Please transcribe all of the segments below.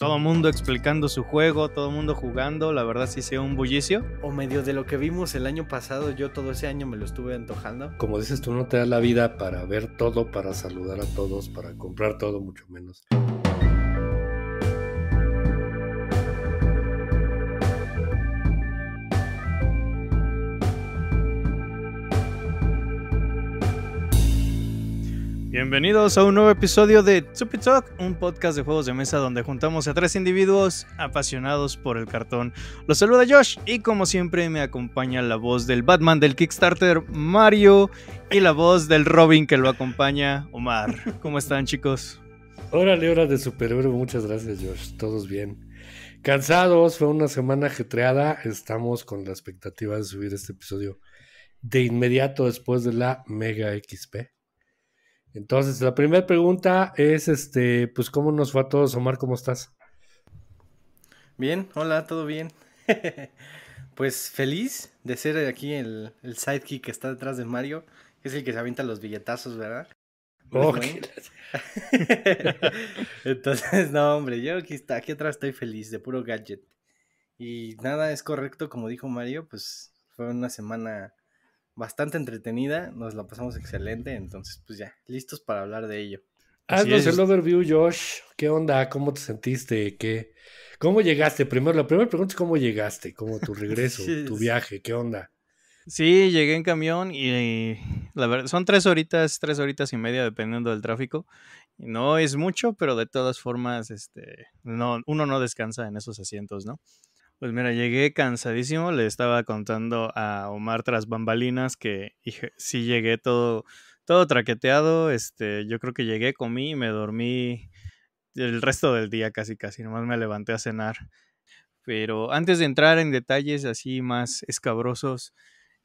todo mundo explicando su juego, todo mundo jugando, la verdad sí sea un bullicio. O medio de lo que vimos el año pasado, yo todo ese año me lo estuve antojando. Como dices, tú no te da la vida para ver todo, para saludar a todos, para comprar todo, mucho menos. Bienvenidos a un nuevo episodio de Tupi Talk, un podcast de juegos de mesa donde juntamos a tres individuos apasionados por el cartón. Los saluda Josh y como siempre me acompaña la voz del Batman del Kickstarter, Mario, y la voz del Robin que lo acompaña, Omar. ¿Cómo están chicos? Órale, hora de superhéroe, muchas gracias Josh, todos bien. Cansados, fue una semana ajetreada, estamos con la expectativa de subir este episodio de inmediato después de la Mega XP. Entonces, la primera pregunta es, este, pues, ¿cómo nos va a todos? Omar, ¿cómo estás? Bien, hola, todo bien. pues feliz de ser aquí el, sidekick que está detrás de Mario, que es el que se avienta los billetazos, ¿verdad? Oh, Entonces, no, hombre, yo aquí, está, aquí atrás estoy feliz, de puro gadget. Y nada, es correcto, como dijo Mario, pues fue una semana bastante entretenida, nos la pasamos excelente, entonces pues ya, listos para hablar de ello. Haznos el overview, Josh. ¿Qué onda? ¿Cómo te sentiste? ¿Qué? ¿Cómo llegaste? Primero, la primera pregunta es cómo llegaste, cómo tu regreso, tu viaje, ¿qué onda? Sí, llegué en camión y la verdad, son tres horitas, tres horitas y media dependiendo del tráfico. No es mucho, pero de todas formas, este, no, uno no descansa en esos asientos, ¿no? Pues mira, llegué cansadísimo, le estaba contando a Omar tras bambalinas que sí llegué todo, todo traqueteado, este, yo creo que llegué, comí y me dormí el resto del día casi casi, nomás me levanté a cenar. Pero antes de entrar en detalles así más escabrosos,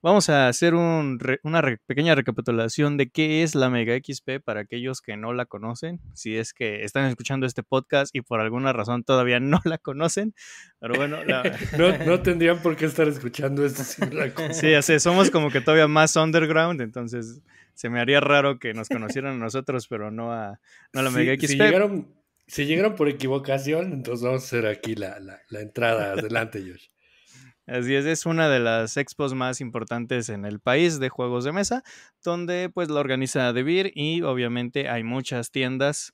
Vamos a hacer una pequeña recapitulación de qué es la Mega XP para aquellos que no la conocen. Si es que están escuchando este podcast y por alguna razón todavía no la conocen. Pero bueno, no, tendrían por qué estar escuchando esto si la conocen. Sí, somos como que todavía más underground, entonces se me haría raro que nos conocieran a nosotros, pero no a, la Mega XP. Si llegaron, por equivocación, entonces vamos a hacer aquí la, la entrada. Adelante, Josh. Así es, es una de las expos más importantes en el país de juegos de mesa, donde pues la organiza DeVir y obviamente hay muchas tiendas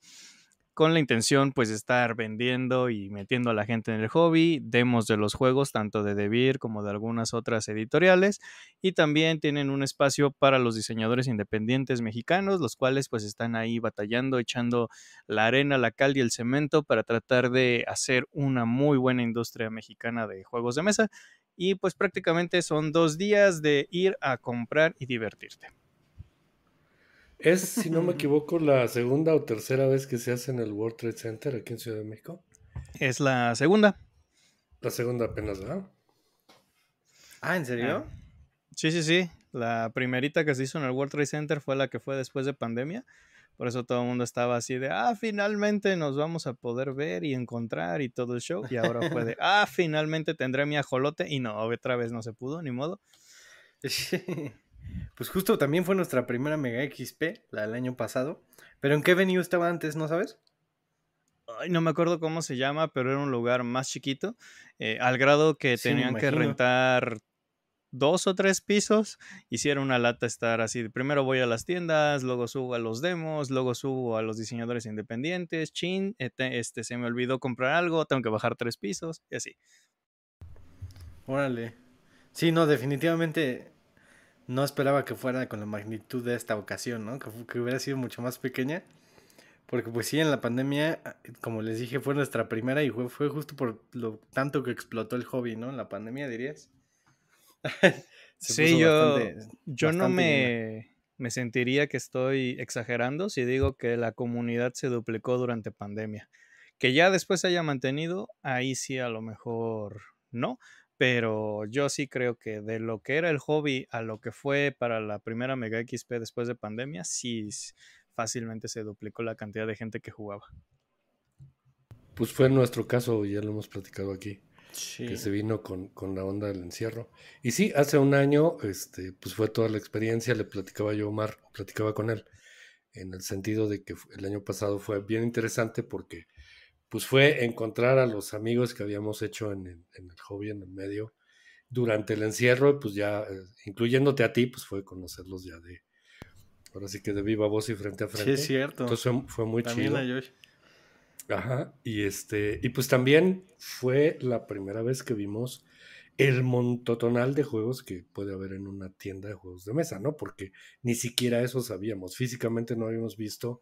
con la intención pues de estar vendiendo y metiendo a la gente en el hobby, demos de los juegos tanto de Devir como de algunas otras editoriales y también tienen un espacio para los diseñadores independientes mexicanos, los cuales pues están ahí batallando, echando la arena, la cal y el cemento para tratar de hacer una muy buena industria mexicana de juegos de mesa y pues prácticamente son dos días de ir a comprar y divertirte. Es, si no me equivoco, la segunda o tercera vez que se hace en el World Trade Center aquí en Ciudad de México. Es la segunda. La segunda apenas, ¿verdad? Ah, ¿en serio? Ah. Sí, sí, sí. La primerita que se hizo en el World Trade Center fue la que fue después de pandemia. Por eso todo el mundo estaba así de, ah, finalmente nos vamos a poder ver y encontrar y todo el show. Y ahora fue de, ah, finalmente tendré mi ajolote. Y no, otra vez no se pudo, ni modo. pues justo también fue nuestra primera Mega XP, la del año pasado. Pero ¿en qué venue estaba antes, no sabes? Ay, no me acuerdo cómo se llama, pero era un lugar más chiquito, eh, al grado que tenían que rentar dos o tres pisos, hicieron una lata estar así. Primero voy a las tiendas, luego subo a los demos, luego subo a los diseñadores independientes, chin, eh, este se me olvidó comprar algo, tengo que bajar tres pisos y así. Órale. Sí, no, definitivamente no esperaba que fuera con la magnitud de esta ocasión, ¿no? Que, hubiera sido mucho más pequeña. Porque pues sí, en la pandemia, ah, como les dije, fue nuestra primera y fue, justo por lo tanto que explotó el hobby, ¿no? En la pandemia, dirías. sí, yo, yo no me, me, sentiría que estoy exagerando si digo que la comunidad se duplicó durante pandemia. Que ya después se haya mantenido, ahí sí a lo mejor no pero yo sí creo que de lo que era el hobby a lo que fue para la primera Mega XP después de pandemia, sí fácilmente se duplicó la cantidad de gente que jugaba. Pues fue nuestro caso, ya lo hemos platicado aquí. que se vino con, con, la onda del encierro. Y sí, hace un año, este, pues fue toda la experiencia, le platicaba yo a Omar, platicaba con él, en el sentido de que el año pasado fue bien interesante porque pues fue encontrar a los amigos que habíamos hecho en el, en el hobby, en el medio, durante el encierro, pues ya, eh, incluyéndote a ti, pues fue conocerlos ya de, ahora sí que de viva voz y frente a frente. Sí, es cierto. Entonces fue, muy También A Ajá, y este, y pues también fue la primera vez que vimos el montotonal de juegos que puede haber en una tienda de juegos de mesa, ¿no? Porque ni siquiera eso sabíamos. Físicamente no habíamos visto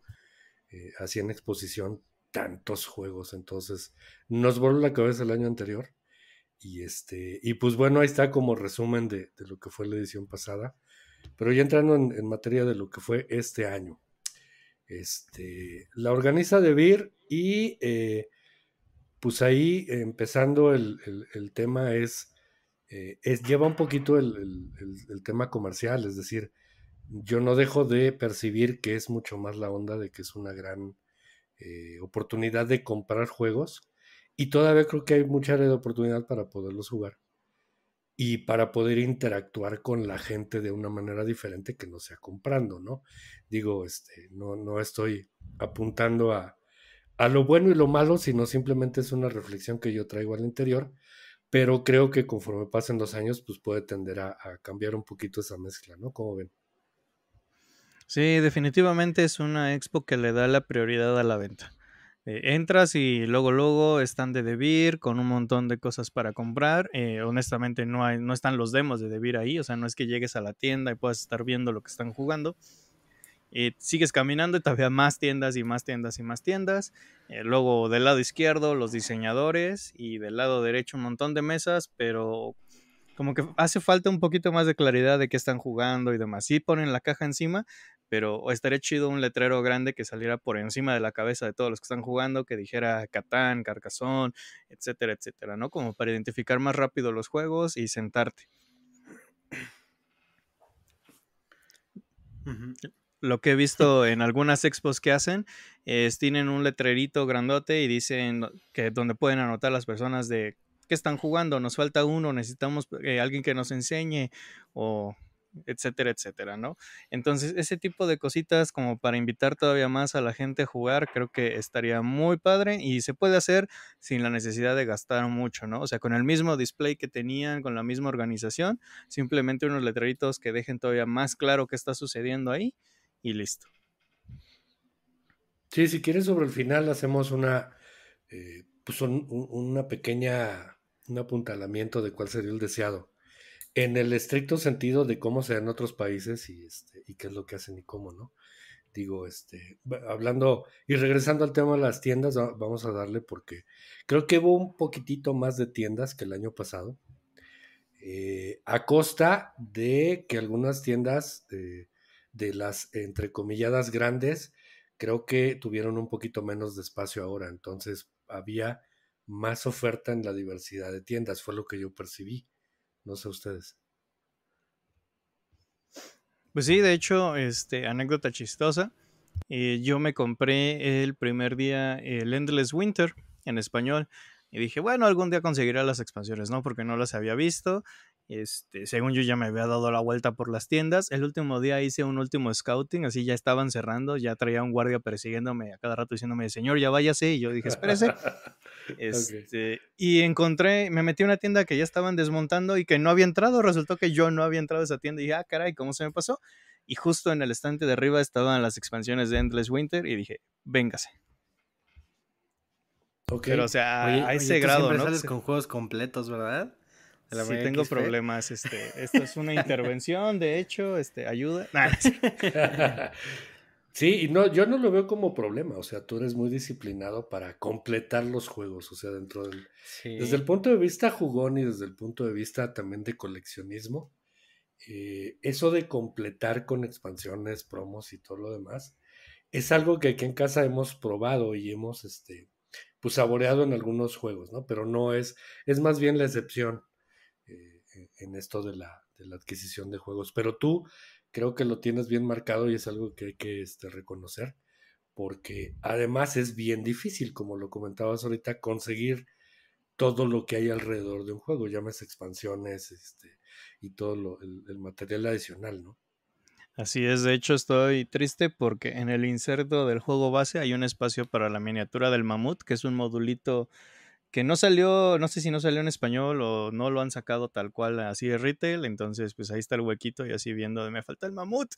eh, así en exposición tantos juegos, entonces nos voló la cabeza el año anterior. Y este, y pues bueno, ahí está como resumen de, lo que fue la edición pasada. Pero ya entrando en, materia de lo que fue este año. Este, la organiza de Vir y eh, pues ahí eh, empezando el, tema es, eh, es, lleva un poquito el, el, tema comercial, es decir, yo no dejo de percibir que es mucho más la onda de que es una gran eh, oportunidad de comprar juegos y todavía creo que hay mucha red oportunidad para poderlos jugar y para poder interactuar con la gente de una manera diferente que no sea comprando, ¿no? Digo, este, no, no estoy apuntando a, lo bueno y lo malo, sino simplemente es una reflexión que yo traigo al interior, pero creo que conforme pasen los años, pues puede tender a cambiar un poquito esa mezcla, ¿no? Como ven. Sí, definitivamente es una expo que le da la prioridad a la venta. Eh, entras y luego, luego están de Debir con un montón de cosas para comprar. Eh, honestamente, no, hay, no están los demos de Debir ahí, o sea, no es que llegues a la tienda y puedas estar viendo lo que están jugando. Eh, sigues caminando y todavía más tiendas y más tiendas y más tiendas. luego del lado izquierdo los diseñadores y del lado derecho un montón de mesas, pero como que hace falta un poquito más de claridad de qué están jugando y demás. Sí ponen la caja encima, pero estaría chido un letrero grande que saliera por encima de la cabeza de todos los que están jugando, que dijera Catán, Carcassón etcétera, etcétera, ¿no? Como para identificar más rápido los juegos y sentarte. Lo que he visto en algunas expos que hacen es tienen un letrerito grandote y dicen que donde pueden anotar las personas de qué están jugando, nos falta uno, necesitamos eh, alguien que nos enseñe o etcétera, etcétera, ¿no? Entonces, ese tipo de cositas como para invitar todavía más a la gente a jugar, creo que estaría muy padre y se puede hacer sin la necesidad de gastar mucho, ¿no? O sea, con el mismo display que tenían, con la misma organización, simplemente unos letreritos que dejen todavía más claro qué está sucediendo ahí y listo. Sí, si quieres sobre el final hacemos una, eh, pues una pequeña, un apuntalamiento de cuál sería el deseado en el estricto sentido de cómo se da en otros países y, este, y qué es lo que hacen y cómo, ¿no? Digo, este, hablando y regresando al tema de las tiendas, vamos a darle porque creo que hubo un poquitito más de tiendas que el año pasado, eh, a costa de que algunas tiendas de las entrecomilladas grandes creo que tuvieron un poquito menos de espacio ahora, entonces había más oferta en la diversidad de tiendas, fue lo que yo percibí. A ustedes. Pues sí, de hecho, este, anécdota chistosa. Eh, yo me compré el primer día el Endless Winter en español. Y dije, bueno, algún día conseguirá las expansiones, ¿no? Porque no las había visto. Este, según yo ya me había dado la vuelta por las tiendas. El último día hice un último scouting, así ya estaban cerrando, ya traía un guardia persiguiéndome a cada rato diciéndome, señor, ya váyase. Y yo dije, espérese. Este, y encontré, me metí a una tienda que ya estaban desmontando y que no había entrado. Resultó que yo no había entrado a esa tienda y dije, ah, caray, ¿cómo se me pasó? Y justo en el estante de arriba estaban las expansiones de Endless Winter y dije, véngase. Pero, o sea, a ese grado, ¿no? sales con juegos completos, ¿verdad? tengo problemas, este, esto es una intervención, de hecho, este, ayuda. sí, y no, yo no lo veo como problema, o sea, tú eres muy disciplinado para completar los juegos, o sea, dentro del... Desde el punto de vista jugón y desde el punto de vista también de coleccionismo, eh, eso de completar con expansiones, promos y todo lo demás, es algo que aquí en casa hemos probado y hemos, este, pues saboreado en algunos juegos, ¿no? Pero no es, es más bien la excepción. Eh, en esto de la, de la, adquisición de juegos. Pero tú creo que lo tienes bien marcado y es algo que hay que este, reconocer, porque además es bien difícil, como lo comentabas ahorita, conseguir todo lo que hay alrededor de un juego, llamas expansiones este, y todo lo, el, material adicional, ¿no? Así es, de hecho estoy triste porque en el inserto del juego base hay un espacio para la miniatura del mamut, que es un modulito que no salió, no sé si no salió en español o no lo han sacado tal cual así de retail, entonces pues ahí está el huequito y así viendo de me falta el mamut.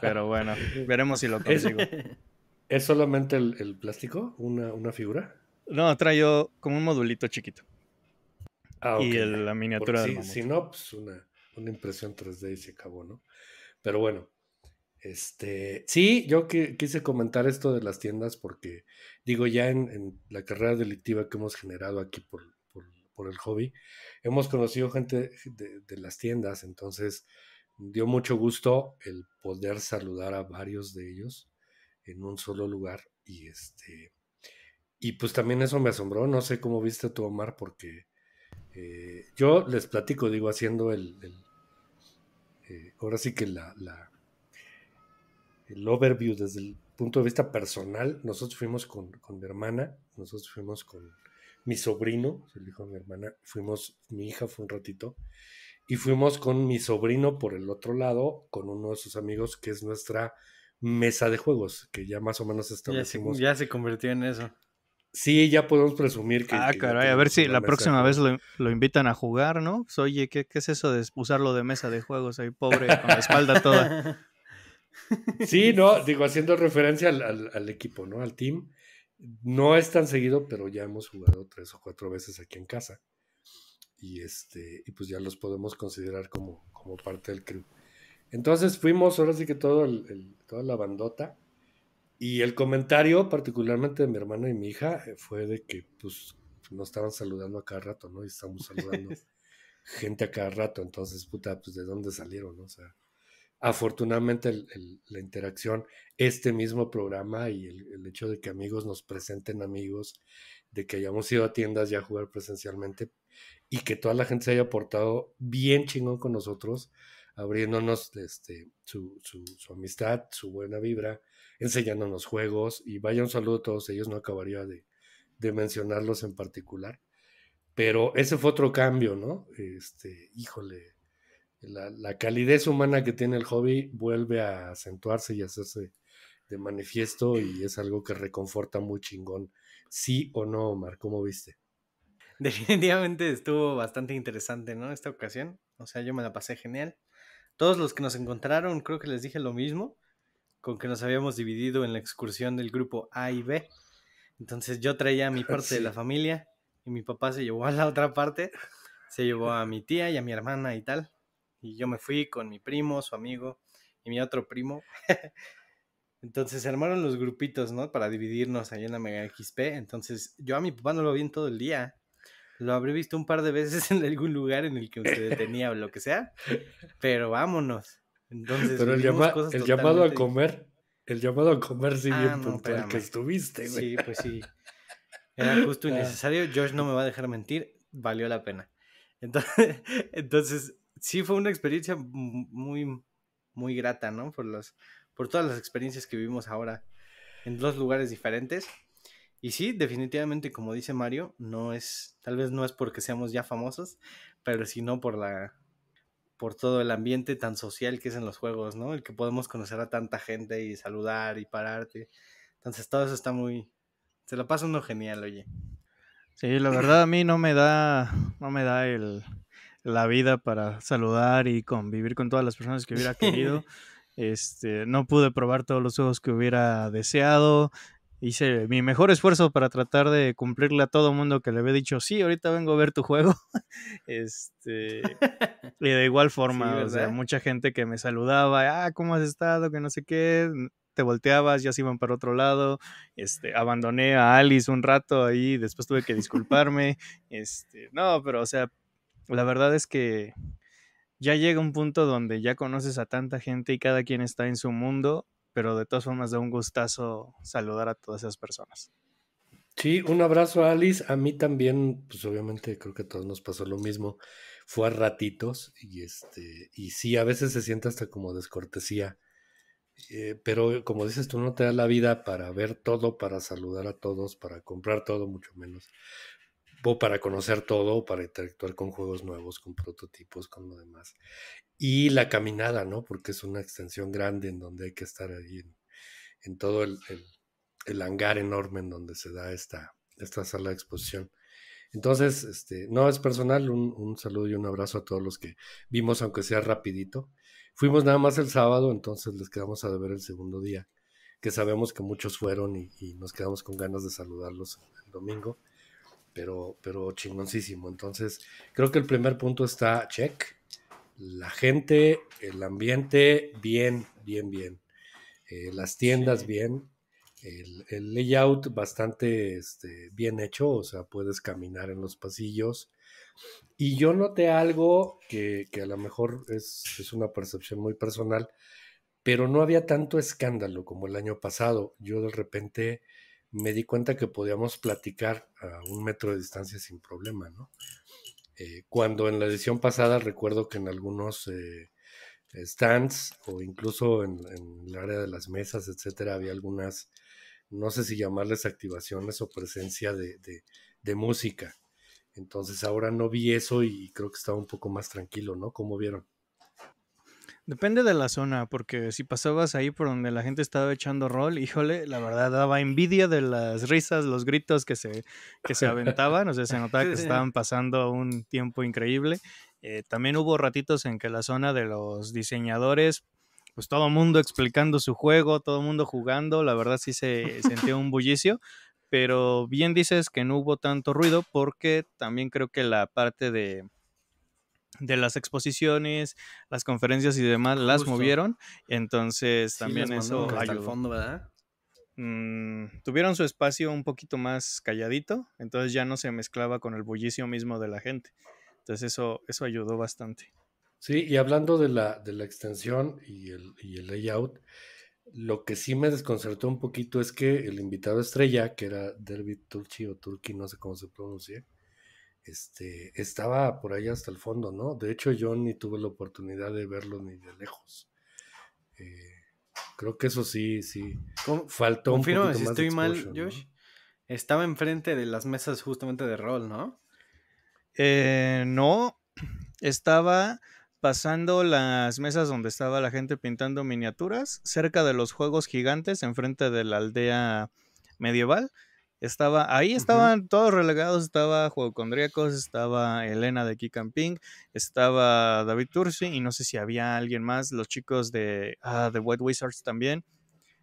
Pero bueno, veremos si lo consigo. ¿Es, solamente el, plástico? Una, figura? No, traigo como un modulito chiquito. Ah, Y la miniatura si, del Si no, pues una, una impresión 3D y se acabó, ¿no? Pero bueno, este, sí, yo quise comentar esto de las tiendas porque, digo, ya en, la carrera delictiva que hemos generado aquí por, el hobby, hemos conocido gente de, las tiendas, entonces dio mucho gusto el poder saludar a varios de ellos en un solo lugar y este y pues también eso me asombró, no sé cómo viste tú Omar porque eh, yo les platico, digo, haciendo el, eh, ahora sí que la el overview desde el punto de vista personal, nosotros fuimos con, mi hermana, nosotros fuimos con mi sobrino, el hijo de mi hermana, fuimos, mi hija fue un ratito, y fuimos con mi sobrino por el otro lado, con uno de sus amigos, que es nuestra mesa de juegos, que ya más o menos establecimos. Ya se, ya se convirtió en eso. Sí, ya podemos presumir que. Ah, a ver si la próxima vez lo, invitan a jugar, ¿no? Pues, oye, ¿qué, ¿qué, es eso de usarlo de mesa de juegos ahí, pobre, con la espalda toda? Sí, no, digo, haciendo referencia al, equipo, ¿no? Al team. No es tan seguido, pero ya hemos jugado tres o cuatro veces aquí en casa. Y este, y pues ya los podemos considerar como, como parte del crew. Entonces fuimos, ahora sí que todo el, toda la bandota. Y el comentario, particularmente de mi hermano y mi hija, eh, fue de que pues nos estaban saludando a cada rato, ¿no? Y estamos saludando gente a cada rato. Entonces, puta, pues de dónde salieron, ¿no? O sea afortunadamente la interacción, este mismo programa y el, hecho de que amigos nos presenten amigos, de que hayamos ido a tiendas ya a jugar presencialmente y que toda la gente se haya portado bien chingón con nosotros, abriéndonos este, su, amistad, su buena vibra, enseñándonos juegos y vaya un saludo a todos ellos, no acabaría de, de mencionarlos en particular. Pero ese fue otro cambio, ¿no? Este, híjole, la, calidez humana que tiene el hobby vuelve a acentuarse y hacerse de manifiesto y es algo que reconforta muy chingón. Sí o no, Omar, ¿cómo viste? Definitivamente estuvo bastante interesante, ¿no? Esta ocasión. O sea, yo me la pasé genial. Todos los que nos encontraron, creo que les dije lo mismo, con que nos habíamos dividido en la excursión del grupo A y B. Entonces yo traía a mi parte de la familia y mi papá se llevó a la otra parte, se llevó a mi tía y a mi hermana y tal. Y yo me fui con mi primo, su amigo y mi otro primo. Entonces se armaron los grupitos, ¿no? Para dividirnos ahí en la Mega XP. Entonces yo a mi papá no lo vi en todo el día. Lo habré visto un par de veces en algún lugar en el que usted tenía o lo que sea. Pero vámonos. Entonces, pero el, llamado a comer, el llamado a comer sí ah, bien que estuviste, güey. Sí, pues sí. Era justo y ah. necesario. Josh no me va a dejar mentir. Valió la pena. Entonces, entonces sí fue una experiencia muy, muy grata, ¿no? Por, las por todas las experiencias que vivimos ahora en dos lugares diferentes. Y sí, definitivamente, como dice Mario, no es, tal vez no es porque seamos ya famosos, pero sino por la, por todo el ambiente tan social que es en los juegos, ¿no? El que podemos conocer a tanta gente y saludar y pararte. Entonces todo eso está muy, se lo pasa uno genial, oye. Sí, la verdad a mí no me da, no me da el, la vida para saludar y convivir con todas las personas que hubiera querido. Este, no pude probar todos los juegos que hubiera deseado. Hice mi mejor esfuerzo para tratar de cumplirle a todo mundo que le había dicho, sí, ahorita vengo a ver tu juego. Este, y de igual forma, mucha gente que me saludaba, ah, ¿cómo has estado? Que no sé qué te volteabas, ya se iban para otro lado. Este, abandoné a Alice un rato ahí, después tuve que disculparme. Este, no, pero o sea, la verdad es que ya llega un punto donde ya conoces a tanta gente y cada quien está en su mundo, pero de todas formas da un gustazo saludar a todas esas personas. Sí, un abrazo a Alice. A mí también, pues obviamente creo que a todos nos pasó lo mismo. Fue a ratitos y este, y sí, a veces se siente hasta como descortesía. Eh, pero como dices, tú no te da la vida para ver todo, para saludar a todos, para comprar todo, mucho menos para conocer todo, para interactuar con juegos nuevos, con prototipos, con lo demás. Y la caminada, ¿no? Porque es una extensión grande en donde hay que estar ahí, en, todo el, hangar enorme en donde se da esta, esta sala de exposición. Entonces, este, no es personal, un, saludo y un abrazo a todos los que vimos, aunque sea rapidito. Fuimos nada más el sábado, entonces les quedamos a ver el segundo día, que sabemos que muchos fueron y nos quedamos con ganas de saludarlos el domingo pero, pero chingoncísimo. Entonces, creo que el primer punto está check. La gente, el ambiente, bien, bien, bien. Eh, las tiendas, bien. El, layout bastante este, bien hecho, o sea, puedes caminar en los pasillos. Y yo noté algo que, a lo mejor es, es, una percepción muy personal, pero no había tanto escándalo como el año pasado. Yo de repente me di cuenta que podíamos platicar a un metro de distancia sin problema, ¿no? Eh, cuando en la edición pasada recuerdo que en algunos eh, stands o incluso en, el área de las mesas, etcétera, había algunas, no sé si llamarles activaciones o presencia de, de música. Entonces ahora no vi eso y creo que estaba un poco más tranquilo, ¿no? ¿Cómo vieron? Depende de la zona, porque si pasabas ahí por donde la gente estaba echando rol, híjole, la verdad daba envidia de las risas, los gritos que se, se aventaban, o sea, se notaba que estaban pasando un tiempo increíble. Eh, también hubo ratitos en que la zona de los diseñadores, pues todo mundo explicando su juego, todo el mundo jugando, la verdad sí se sentía un bullicio, pero bien dices que no hubo tanto ruido porque también creo que la parte de de las exposiciones, las conferencias y demás ah, las movieron. Entonces también eso ayudó. fondo, mm, tuvieron su espacio un poquito más calladito, entonces ya no se mezclaba con el bullicio mismo de la gente. Entonces eso, eso ayudó bastante. Sí, y hablando de la, de la extensión y el, layout, lo que sí me desconcertó un poquito es que el invitado estrella, que era Derby Turchi o Turki, no sé cómo se pronuncia, este, estaba por ahí hasta el fondo, ¿no? De hecho, yo ni tuve la oportunidad de verlo ni de lejos. Eh, creo que eso sí, sí. Faltó un poquito si estoy mal, Josh. Estaba enfrente de las mesas justamente de rol, ¿no? Eh, no, estaba pasando las mesas donde estaba la gente pintando miniaturas, cerca de los juegos gigantes, enfrente de la aldea medieval, estaba, ahí estaban todos relegados, estaba Juego condríacos estaba Elena de Camping estaba David Turci y no sé si había alguien más, los chicos de, ah, de White Wizards también.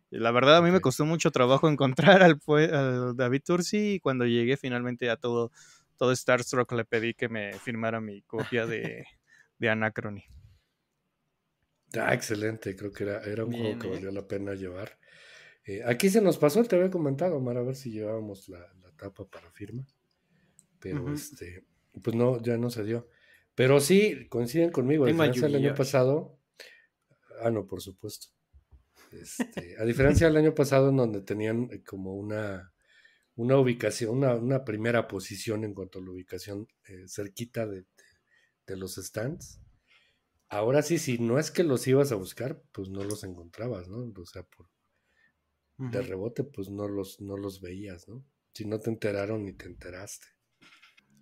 La verdad a mí me costó mucho trabajo encontrar al, David Tursi y cuando llegué finalmente a todo, todo Starstruck le pedí que me firmara mi copia de, de Anacrony. Ah, excelente, creo que era, un juego que valió la pena llevar. Eh, aquí se nos pasó, te había comentado, Omar, a ver si llevábamos la, tapa para firma. Pero este, pues no, ya no se dio. Pero sí, coinciden conmigo, a diferencia del año pasado. Ah, no, por supuesto. Este, a diferencia del año pasado, en donde tenían eh, como una, una ubicación, una, primera posición en cuanto a la ubicación eh, cerquita de, los stands. Ahora sí, si no es que los ibas a buscar, pues no los encontrabas, ¿no? O sea, por, de rebote, pues no los, no los veías, ¿no? Si no te enteraron ni te enteraste.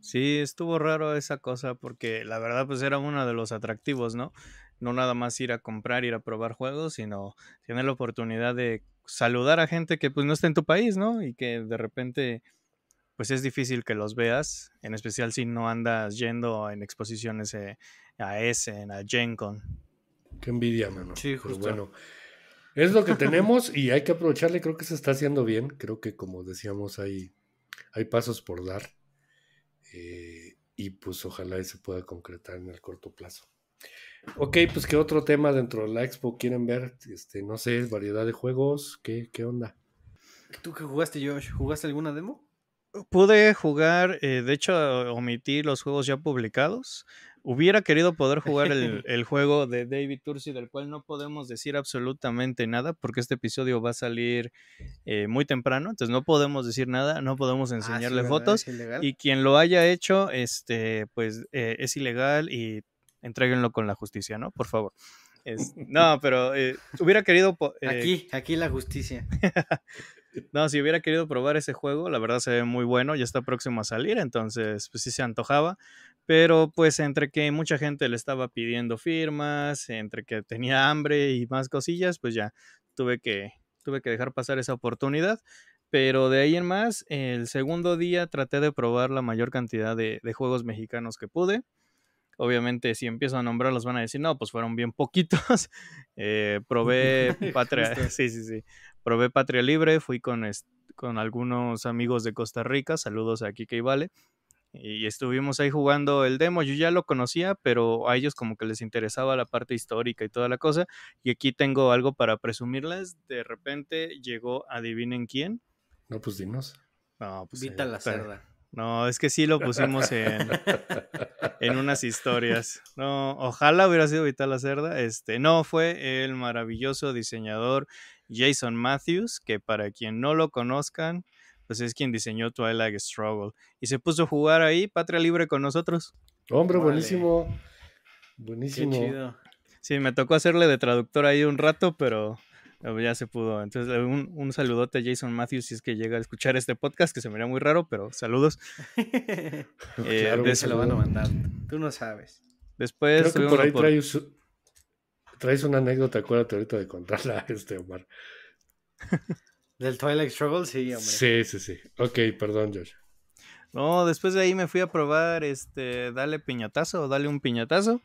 Sí, estuvo raro esa cosa porque la verdad pues era uno de los atractivos, ¿no? No nada más ir a comprar, ir a probar juegos, sino tener la oportunidad de saludar a gente que pues no está en tu país, ¿no? Y que de repente pues es difícil que los veas, en especial si no andas yendo en exposiciones eh, a Essen, a Gen Con. Qué envidia, mano. Sí, bueno, es lo que tenemos y hay que aprovecharle. Creo que se está haciendo bien. Creo que, como decíamos, hay, hay pasos por dar. Eh, y pues ojalá se pueda concretar en el corto plazo. Ok, pues qué otro tema dentro de la expo quieren ver, este, no sé, variedad de juegos, ¿qué, onda? ¿Tú qué jugaste, Josh? ¿Jugaste alguna demo? Pude jugar, eh, de hecho omitir los juegos ya publicados, Hubiera querido poder jugar el, juego de David Tursi, del cual no podemos decir absolutamente nada, porque este episodio va a salir eh, muy temprano, entonces no podemos decir nada, no podemos ah, enseñarle fotos. Y quien lo haya hecho, este, pues eh, es ilegal y entréguenlo con la justicia, ¿no? Por favor. no, pero eh, hubiera querido. aquí, aquí la justicia. No, si hubiera querido probar ese juego, la verdad se ve muy bueno, ya está próximo a salir, entonces pues sí se antojaba, pero pues entre que mucha gente le estaba pidiendo firmas, entre que tenía hambre y más cosillas, pues ya tuve que, tuve que dejar pasar esa oportunidad. Pero de ahí en más, el segundo día traté de probar la mayor cantidad de juegos mexicanos que pude. Obviamente, si empiezo a nombrarlos, van a decir, no, pues fueron bien poquitos. Eh, probé Patria. sí, sí, sí. Probé Patria Libre, fui con, con algunos amigos de Costa Rica. Saludos a Kike y Vale. Y estuvimos ahí jugando el demo. Yo ya lo conocía, pero a ellos como que les interesaba la parte histórica y toda la cosa. Y aquí tengo algo para presumirles. De repente llegó, adivinen quién. No, pues dinos. No, pues, Vita eh, la cerda. No, es que sí lo pusimos en. en unas historias. No, ojalá hubiera sido Vital Cerda. Este, no, fue el maravilloso diseñador Jason Matthews, que para quien no lo conozcan, pues es quien diseñó Twilight Struggle. Y se puso a jugar ahí, Patria Libre con nosotros. Hombre, buenísimo. Buenísimo. Sí, me tocó hacerle de traductor ahí un rato, pero ya se pudo. Entonces, un, un, saludote a Jason Matthews si es que llega a escuchar este podcast, que se me haría muy raro, pero saludos. Eh, se lo van a mandar. Tú no sabes. Después. que por ahí Traes, traes, una anécdota, acuérdate ahorita de contarla, este Omar. Del Twilight Struggle, sí, hombre. Sí, sí, sí. Ok, perdón, George no, después de ahí me fui a probar este, dale piñatazo o dale un piñatazo,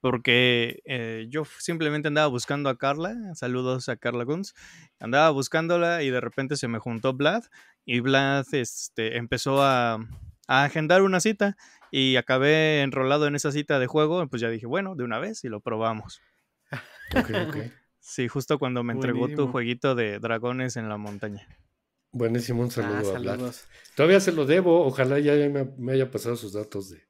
porque eh, yo simplemente andaba buscando a Carla, saludos a Carla Guns, andaba buscándola y de repente se me juntó Vlad y Vlad este, empezó a, agendar una cita y acabé enrolado en esa cita de juego, pues ya dije, bueno, de una vez y lo probamos. Okay, Sí, justo cuando me entregó tu jueguito de dragones en la montaña. Buenísimo, un saludo. Ah, a saludos. Todavía se lo debo, ojalá ya me, haya pasado sus datos de,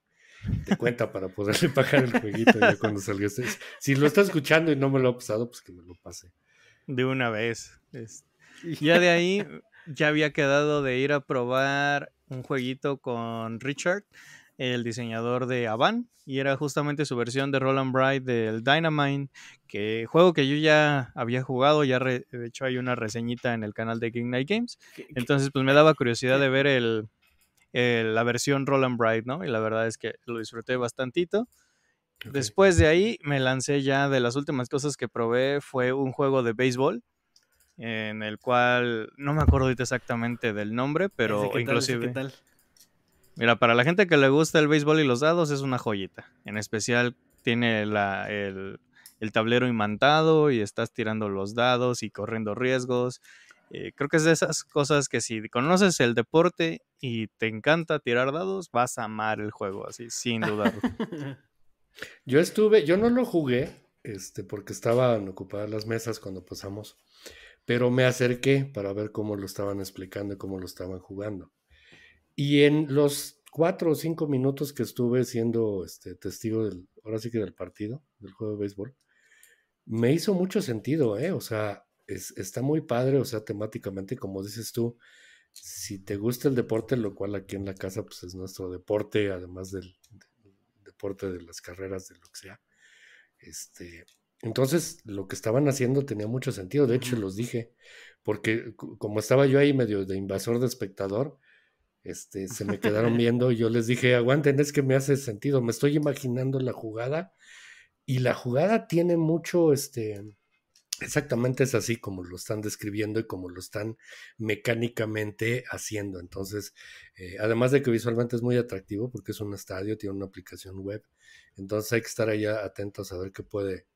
cuenta para poderle pagar el jueguito cuando salga. Este. Si lo está escuchando y no me lo ha pasado, pues que me lo pase. De una vez. Ya de ahí, ya había quedado de ir a probar un jueguito con Richard el diseñador de Avan, y era justamente su versión de Roland Bright del Dynamite, que juego que yo ya había jugado, ya de hecho hay una reseñita en el canal de King Night Games, entonces pues me daba curiosidad de ver el, la versión Roland Bright, ¿no? Y la verdad es que lo disfruté bastantito. Después de ahí me lancé ya de las últimas cosas que probé fue un juego de béisbol en el cual no me acuerdo exactamente del nombre, pero inclusive Mira, para la gente que le gusta el béisbol y los dados es una joyita. En especial tiene el, tablero imantado y estás tirando los dados y corriendo riesgos. Eh, creo que es de esas cosas que si conoces el deporte y te encanta tirar dados, vas a amar el juego, así, sin duda. yo estuve, yo no lo jugué, este, porque estaban ocupadas las mesas cuando pasamos, pero me acerqué para ver cómo lo estaban explicando y cómo lo estaban jugando. Y en los cuatro o cinco minutos que estuve siendo este, testigo del, ahora sí que del partido, del juego de béisbol, me hizo mucho sentido, ¿eh? O sea, es, está muy padre, o sea, temáticamente, como dices tú, si te gusta el deporte, lo cual aquí en la casa pues es nuestro deporte, además del, deporte de las carreras, de lo que sea. Este, entonces, lo que estaban haciendo tenía mucho sentido, de hecho, los dije, porque como estaba yo ahí medio de invasor de espectador, este, se me quedaron viendo y yo les dije, aguanten, es que me hace sentido, me estoy imaginando la jugada y la jugada tiene mucho, este, exactamente es así como lo están describiendo y como lo están mecánicamente haciendo. Entonces, eh, además de que visualmente es muy atractivo porque es un estadio, tiene una aplicación web, entonces hay que estar allá atentos a ver qué puede,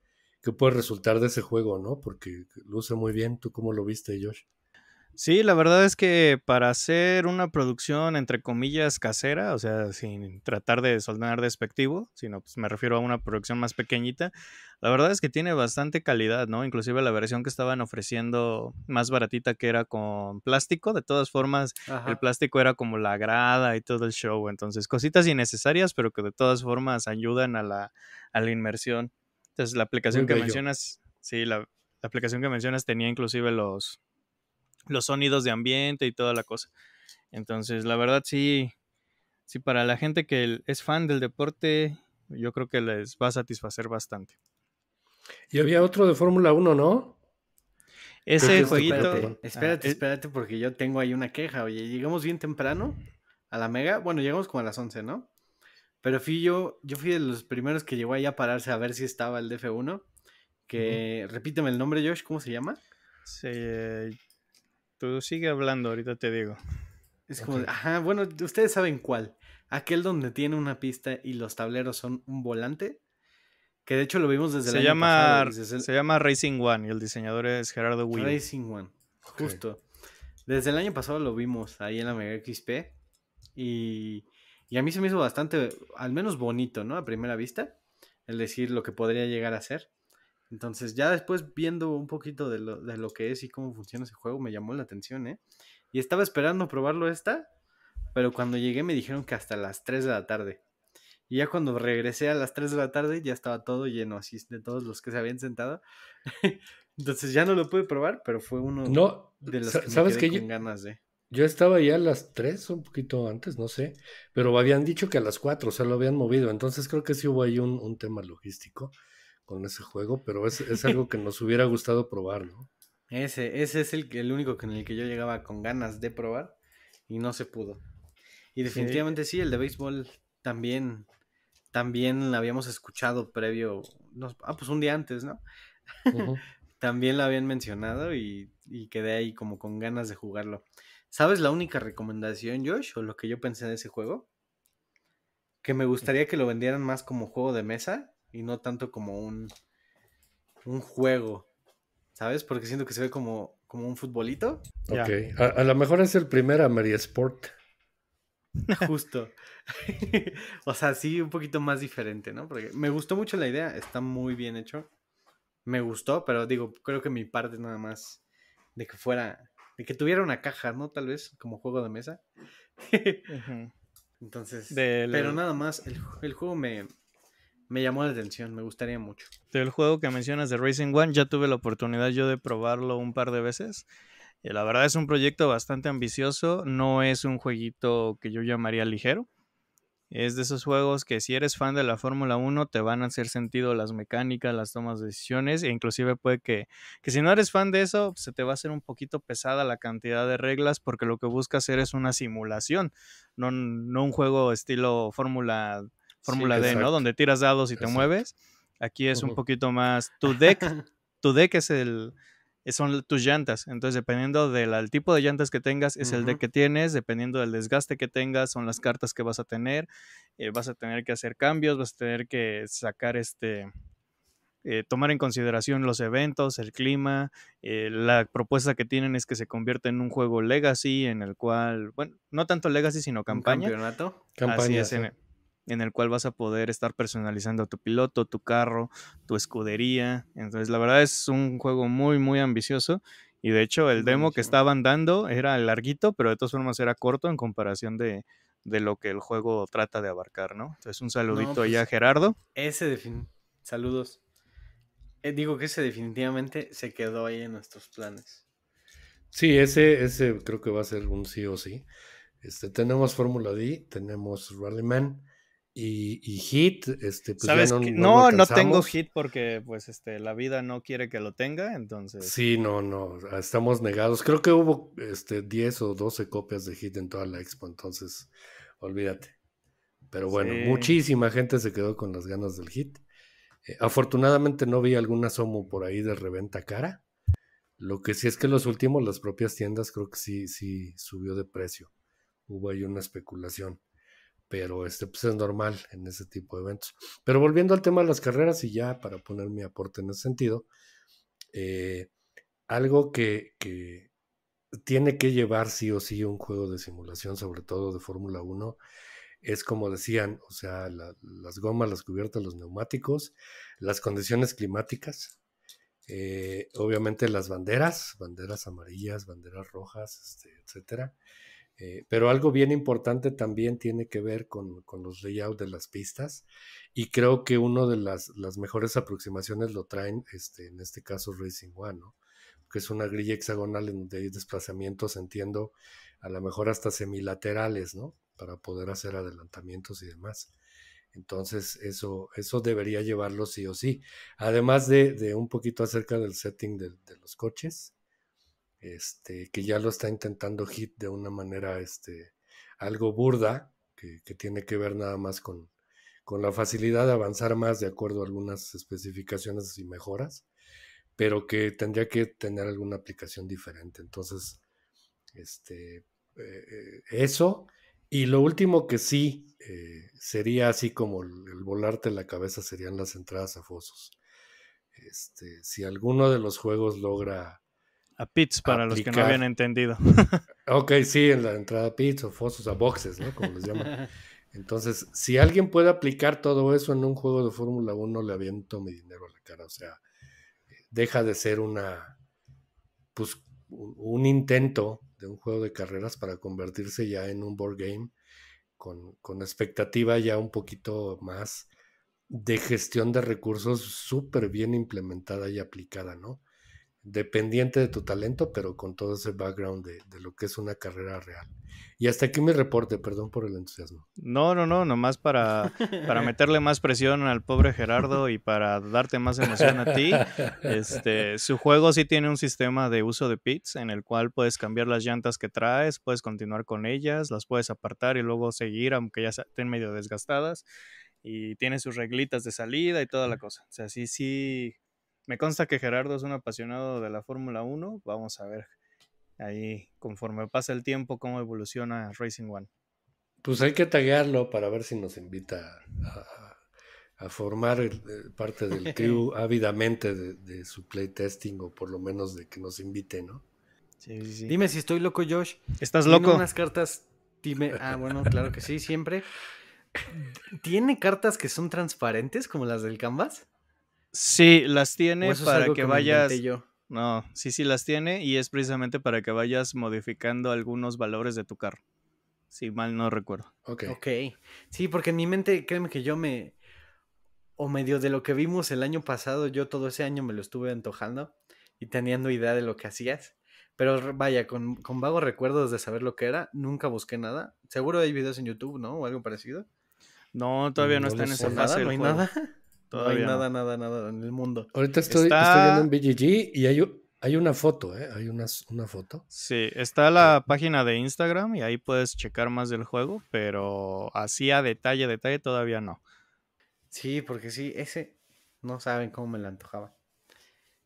qué puede resultar de ese juego, ¿no? Porque luce muy bien. ¿Tú cómo lo viste, Josh? Sí, la verdad es que para hacer una producción entre comillas casera, o sea, sin tratar de soldar despectivo, sino pues me refiero a una producción más pequeñita, la verdad es que tiene bastante calidad, ¿no? Inclusive la versión que estaban ofreciendo más baratita que era con plástico, de todas formas el plástico era como la grada y todo el show, entonces cositas innecesarias, pero que de todas formas ayudan a la, inmersión. Entonces la aplicación que mencionas, sí, la aplicación que mencionas tenía inclusive los los sonidos de ambiente y toda la cosa. Entonces, la verdad sí, sí, para la gente que es fan del deporte, yo creo que les va a satisfacer bastante. Y había otro de Fórmula 1, ¿no? Ese jueguito. Espérate, espérate, porque yo tengo ahí una queja. Oye, llegamos bien temprano a la mega. Bueno, llegamos como a las 11, ¿no? Pero fui yo, yo fui de los primeros que llegó ahí a pararse a ver si estaba el DF1. Que, repíteme el nombre, Josh, ¿cómo se llama? Se Tú sigue hablando, ahorita te digo. Es como, ajá, bueno, ustedes saben cuál. Aquel donde tiene una pista y los tableros son un volante. Que de hecho lo vimos desde el año pasado. Se llama Racing One y el diseñador es Gerardo Will. Racing One, justo. Desde el año pasado lo vimos ahí en la Mega XP. Y, y a mí se me hizo bastante, al menos bonito, ¿no? A primera vista. El decir lo que podría llegar a ser. Entonces, ya después viendo un poquito de lo, que es y cómo funciona ese juego, me llamó la atención, ¿eh? Y estaba esperando probarlo esta, pero cuando llegué me dijeron que hasta las 3 de la tarde. Y ya cuando regresé a las 3 de la tarde, ya estaba todo lleno así de todos los que se habían sentado. Entonces ya no lo pude probar, pero fue uno de los que sabes me ganas de. Yo estaba ya a las 3, un poquito antes, no sé, pero habían dicho que a las 4, o sea, lo habían movido. Entonces creo que sí hubo ahí un, un tema logístico con ese juego, pero es, algo que nos hubiera gustado probar, ¿no? Ese, ese es el, el único En el que yo llegaba con ganas de probar y no se pudo. Y definitivamente sí, el de béisbol también, también lo habíamos escuchado previo, ah, pues un día antes, ¿no? también lo habían mencionado y, y quedé ahí como con ganas de jugarlo. ¿Sabes la única recomendación, Josh, o lo que yo pensé de ese juego? Que me gustaría que lo vendieran más como juego de mesa y no tanto como un, un juego, ¿sabes? Porque siento que se ve como, como un futbolito. Ok, a, lo mejor es el primer Sport Justo. o sea, sí, un poquito más diferente, ¿no? Porque me gustó mucho la idea, está muy bien hecho. Me gustó, pero digo, creo que mi parte nada más de que fuera, de que tuviera una caja, ¿no? Tal vez como juego de mesa. Entonces, pero nada más, el juego me, me llamó la atención, me gustaría mucho. el juego que mencionas de Racing One, ya tuve la oportunidad yo de probarlo un par de veces. Y eh, la verdad es un proyecto bastante ambicioso, no es un jueguito que yo llamaría ligero. Es de esos juegos que si eres fan de la Fórmula 1 te van a hacer sentido las mecánicas, las tomas de decisiones e inclusive puede que, que si no eres fan de eso se te va a hacer un poquito pesada la cantidad de reglas porque lo que busca hacer es una simulación, no, no un juego estilo Fórmula Fórmula D, ¿no? Donde tiras dados y te mueves. Aquí es un poquito más. Tu deck, tu deck es el. Son tus llantas. Entonces, dependiendo del, tipo de llantas que tengas, es el deck que tienes. Dependiendo del desgaste que tengas, son las cartas que vas a tener. Eh, vas a tener que hacer cambios, vas a tener que sacar este. Eh, tomar en consideración los eventos, el clima. Eh, la propuesta que tienen es que se convierta en un juego legacy en el cual, bueno, no tanto legacy, sino campaña. ¿Un campeonato. Campaña. Así es, en el cual vas a poder estar personalizando tu piloto, tu carro, tu escudería. Entonces, la verdad es un juego muy, muy ambicioso. Y de hecho, el demo que estaban dando era larguito, pero de todas formas era corto en comparación de, lo que el juego trata de abarcar, ¿no? Entonces, un saludito pues, allá a Gerardo. Ese Saludos. Eh, digo que ese definitivamente se quedó ahí en nuestros planes. Sí, ese, ese creo que va a ser un sí o sí. Este, tenemos Fórmula D, tenemos Rallyman, y, Hit, este, pues ¿Sabes no, no, tengo Hit porque pues este, la vida no quiere que lo tenga, entonces. Sí, no, no, ah, estamos negados. Creo que hubo este, 10 o 12 copias de Hit en toda la expo, entonces olvídate. Pero bueno, muchísima gente se quedó con las ganas del Hit. Eh, afortunadamente no vi algún asomo por ahí de reventa cara. Lo que sí es que los últimos, las propias tiendas, creo que sí, sí subió de precio. Hubo ahí una especulación pero este, pues, es normal en ese tipo de eventos. Pero volviendo al tema de las carreras y ya para poner mi aporte en ese sentido, eh, algo que, tiene que llevar sí o sí un juego de simulación, sobre todo de Fórmula 1, es como decían, o sea, las gomas, las cubiertas, los neumáticos, las condiciones climáticas, eh, obviamente las banderas, banderas amarillas, banderas rojas, este, etcétera. Eh, pero algo bien importante también tiene que ver con, los layouts de las pistas y creo que una de las, mejores aproximaciones lo traen, este, en este caso Racing One, que es una grilla hexagonal en donde hay desplazamientos, entiendo, a lo mejor hasta semilaterales, ¿no? Para poder hacer adelantamientos y demás. Entonces, eso, debería llevarlo sí o sí. Además de, un poquito acerca del setting de los coches, este, que ya lo está intentando Hit de una manera este, algo burda, que, tiene que ver nada más con, la facilidad de avanzar más de acuerdo a algunas especificaciones y mejoras, pero que tendría que tener alguna aplicación diferente. Entonces, este, eh, eh, eso. Y lo último que sí eh, sería así como el, volarte la cabeza serían las entradas a fosos. Este, si alguno de los juegos logra a pits para los que no habían entendido. ok, sí, en la entrada a pits o fosos a boxes, ¿no? Como les llaman. Entonces, si alguien puede aplicar todo eso en un juego de Fórmula 1, le aviento mi dinero a la cara. O sea, deja de ser una, pues, un intento de un juego de carreras para convertirse ya en un board game con, con expectativa ya un poquito más de gestión de recursos súper bien implementada y aplicada, ¿no? dependiente de tu talento, pero con todo ese background de, lo que es una carrera real. Y hasta aquí mi reporte, perdón por el entusiasmo. No, no, no, nomás para, para meterle más presión al pobre Gerardo y para darte más emoción a ti. Este, su juego sí tiene un sistema de uso de pits en el cual puedes cambiar las llantas que traes, puedes continuar con ellas, las puedes apartar y luego seguir, aunque ya estén medio desgastadas. Y tiene sus reglitas de salida y toda la cosa. O sea, sí, sí me consta que Gerardo es un apasionado de la Fórmula 1. Vamos a ver ahí, conforme pasa el tiempo, cómo evoluciona Racing One. Pues hay que taguearlo para ver si nos invita a, formar eh, parte del crew ávidamente de, su playtesting o por lo menos de que nos invite, ¿no? Sí, sí, sí. Dime si estoy loco, Josh. ¿Estás loco? Tiene unas cartas. Dime. Ah, bueno, claro que sí, siempre. ¿Tiene cartas que son transparentes como las del Canvas? Sí, las tiene para que, vayas. No, sí, sí las tiene y es precisamente para que vayas modificando algunos valores de tu carro. Si mal no recuerdo. Ok. Ok. Sí, porque en mi mente, créeme que yo me. O medio de lo que vimos el año pasado, yo todo ese año me lo estuve antojando y teniendo idea de lo que hacías. Pero vaya, con, vagos recuerdos de saber lo que era, nunca busqué nada. Seguro hay videos en YouTube, ¿no? O algo parecido. No, todavía no, está en esa fase. no hay nada hay nada, nada, nada en el mundo. Ahorita estoy, viendo en BGG y hay, una foto, ¿eh? Hay una, foto. Sí, está la página de Instagram y ahí puedes checar más del juego, pero así a detalle, detalle todavía no. Sí, porque sí, ese no saben cómo me la antojaba.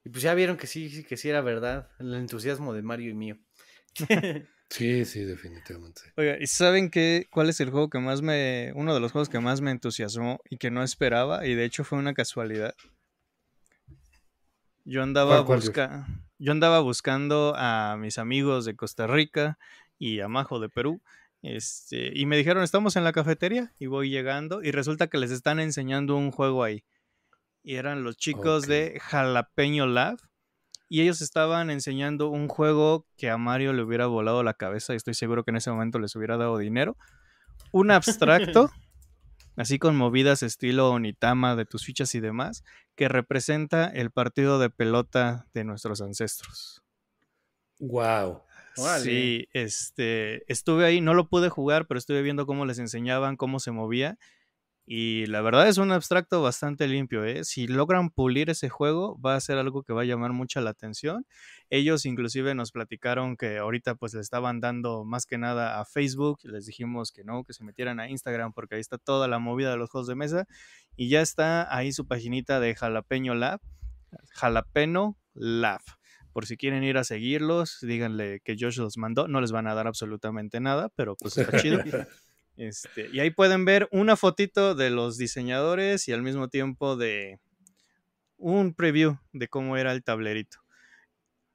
Y pues ya vieron que sí, que sí era verdad el entusiasmo de Mario y mío. Sí, sí, definitivamente. Oiga, ¿y saben qué, cuál es el juego que más me, uno de los juegos que más me entusiasmó y que no esperaba y de hecho fue una casualidad? Yo andaba, yo andaba buscando a mis amigos de Costa Rica y a Majo de Perú. Este, y me dijeron, estamos en la cafetería y voy llegando y resulta que les están enseñando un juego ahí. Y eran los chicos de Jalapeño Lab y ellos estaban enseñando un juego que a Mario le hubiera volado la cabeza y estoy seguro que en ese momento les hubiera dado dinero. Un abstracto, así con movidas estilo Onitama de tus fichas y demás, que representa el partido de pelota de nuestros ancestros. Wow. Sí, este, estuve ahí, no lo pude jugar, pero estuve viendo cómo les enseñaban, cómo se movía y la verdad es un abstracto bastante limpio. ¿eh? Si logran pulir ese juego, va a ser algo que va a llamar mucha la atención. Ellos inclusive nos platicaron que ahorita pues le estaban dando más que nada a Facebook. Les dijimos que no, que se metieran a Instagram porque ahí está toda la movida de los juegos de mesa. Y ya está ahí su paginita de Jalapeño Lab. Jalapeno Lab por si quieren ir a seguirlos, díganle que Josh los mandó, no les van a dar absolutamente nada, pero pues está chido. Este, y ahí pueden ver una fotito de los diseñadores y al mismo tiempo de un preview de cómo era el tablerito.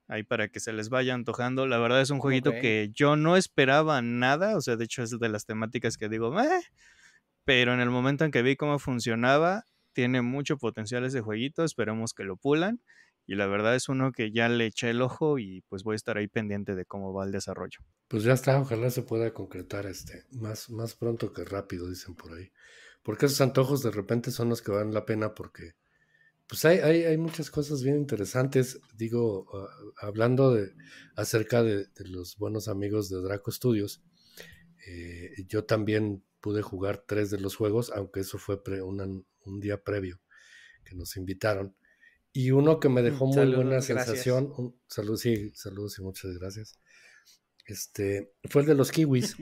Ahí para que se les vaya antojando. La verdad es un jueguito que yo no esperaba nada. O sea, de hecho es de las temáticas que digo, pero en el momento en que vi cómo funcionaba, tiene mucho potencial ese jueguito. Esperemos que lo pulan y la verdad es uno que ya le eché el ojo y pues voy a estar ahí pendiente de cómo va el desarrollo. Pues ya está, ojalá se pueda concretar este más, más pronto que rápido, dicen por ahí. Porque esos antojos de repente son los que valen la pena porque pues hay, hay, muchas cosas bien interesantes, digo, ah, hablando de, acerca de, los buenos amigos de Draco Studios, eh, yo también pude jugar tres de los juegos, aunque eso fue pre, un día previo que nos invitaron y uno que me mm, dejó muy buena sensación, sí, saludos y muchas gracias. Este, fue el de los kiwis.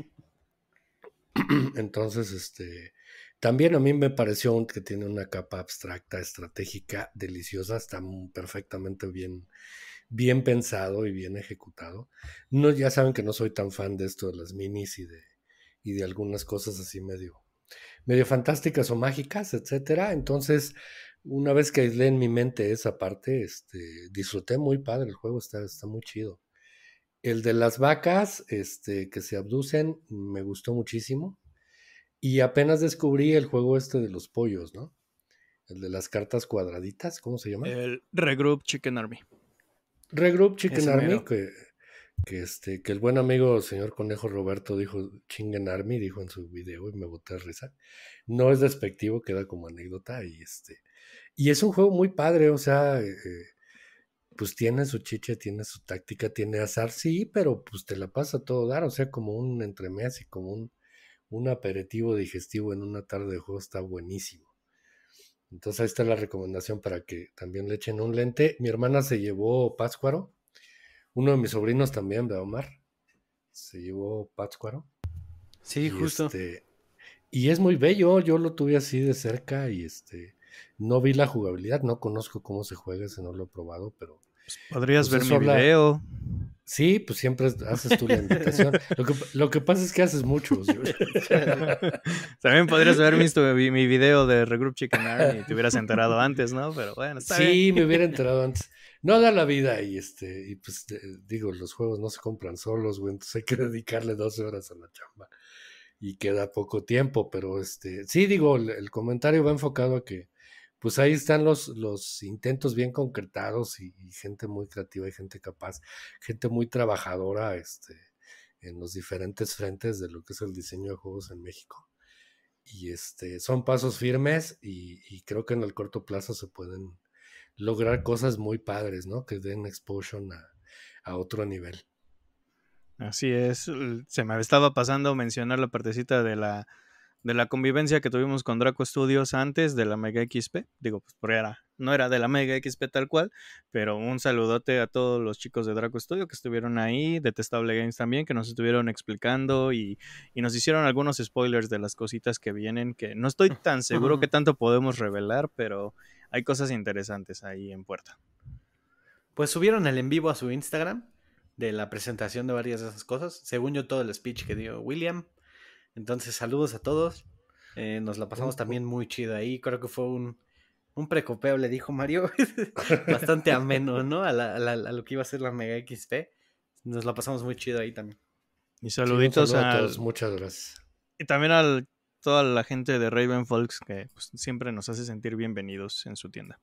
Entonces, este, también a mí me pareció que tiene una capa abstracta, estratégica, deliciosa, está perfectamente bien, bien pensado y bien ejecutado. No, ya saben que no soy tan fan de esto de las minis y de, y de algunas cosas así medio, medio fantásticas o mágicas, etcétera. Entonces, una vez que aislé en mi mente esa parte, este, disfruté muy padre el juego, está, está muy chido. El de las vacas, este, que se abducen, me gustó muchísimo. Y apenas descubrí el juego este de los pollos, ¿no? El de las cartas cuadraditas, ¿cómo se llama? El Regroup Chicken Army. Regroup Chicken Army, que, este, que el buen amigo señor Conejo Roberto dijo Chicken Army, dijo en su video y me boté a risa. No es despectivo, queda como anécdota y este y es un juego muy padre, o sea, eh, eh, pues tiene su chicha, tiene su táctica, tiene azar, sí, pero pues te la pasa todo dar, o sea, como un entremés y como un, aperitivo digestivo en una tarde de juego está buenísimo. Entonces ahí está la recomendación para que también le echen un lente. Mi hermana se llevó pascuaro uno de mis sobrinos también, de Omar, se llevó pascuaro Sí, justo. Este, y es muy bello, yo lo tuve así de cerca y este no vi la jugabilidad, no conozco cómo se juega, si no lo he probado, pero. Pues, podrías pues, ver mi video. Sí, pues siempre haces tu la invitación. Lo que, pasa es que haces muchos. También podrías haber visto mi, video de Regroup Chicken Army y te hubieras enterado antes, ¿no? Pero bueno, está Sí, me hubiera enterado antes. No da la vida y este, y pues digo, los juegos no se compran solos, güey, entonces hay que dedicarle 12 horas a la chamba y queda poco tiempo, pero este, sí digo, el comentario va enfocado a que pues ahí están los, los intentos bien concretados y, gente muy creativa y gente capaz, gente muy trabajadora este, en los diferentes frentes de lo que es el diseño de juegos en México. Y este, son pasos firmes y, creo que en el corto plazo se pueden lograr cosas muy padres, ¿no? Que den Exposure a, a otro nivel. Así es, se me estaba pasando mencionar la partecita de la de la convivencia que tuvimos con Draco Studios antes de la Mega XP. Digo, pues por era, no era de la Mega XP tal cual, pero un saludote a todos los chicos de Draco Studio que estuvieron ahí, De Testable Games también, que nos estuvieron explicando y, y nos hicieron algunos spoilers de las cositas que vienen, que no estoy tan seguro que tanto podemos revelar, pero hay cosas interesantes ahí en puerta. Pues subieron el en vivo a su Instagram de la presentación de varias de esas cosas, según yo todo el speech que dio William. Entonces, saludos a todos. Eh, nos la pasamos también muy chido ahí. Creo que fue un, un precopeo, le dijo Mario. Bastante ameno, ¿no? A, la, lo que iba a ser la Mega XP. Nos la pasamos muy chido ahí también. Y saluditos a todos. Muchas gracias. Y también a toda la gente de Raven Folks que pues, siempre nos hace sentir bienvenidos en su tienda.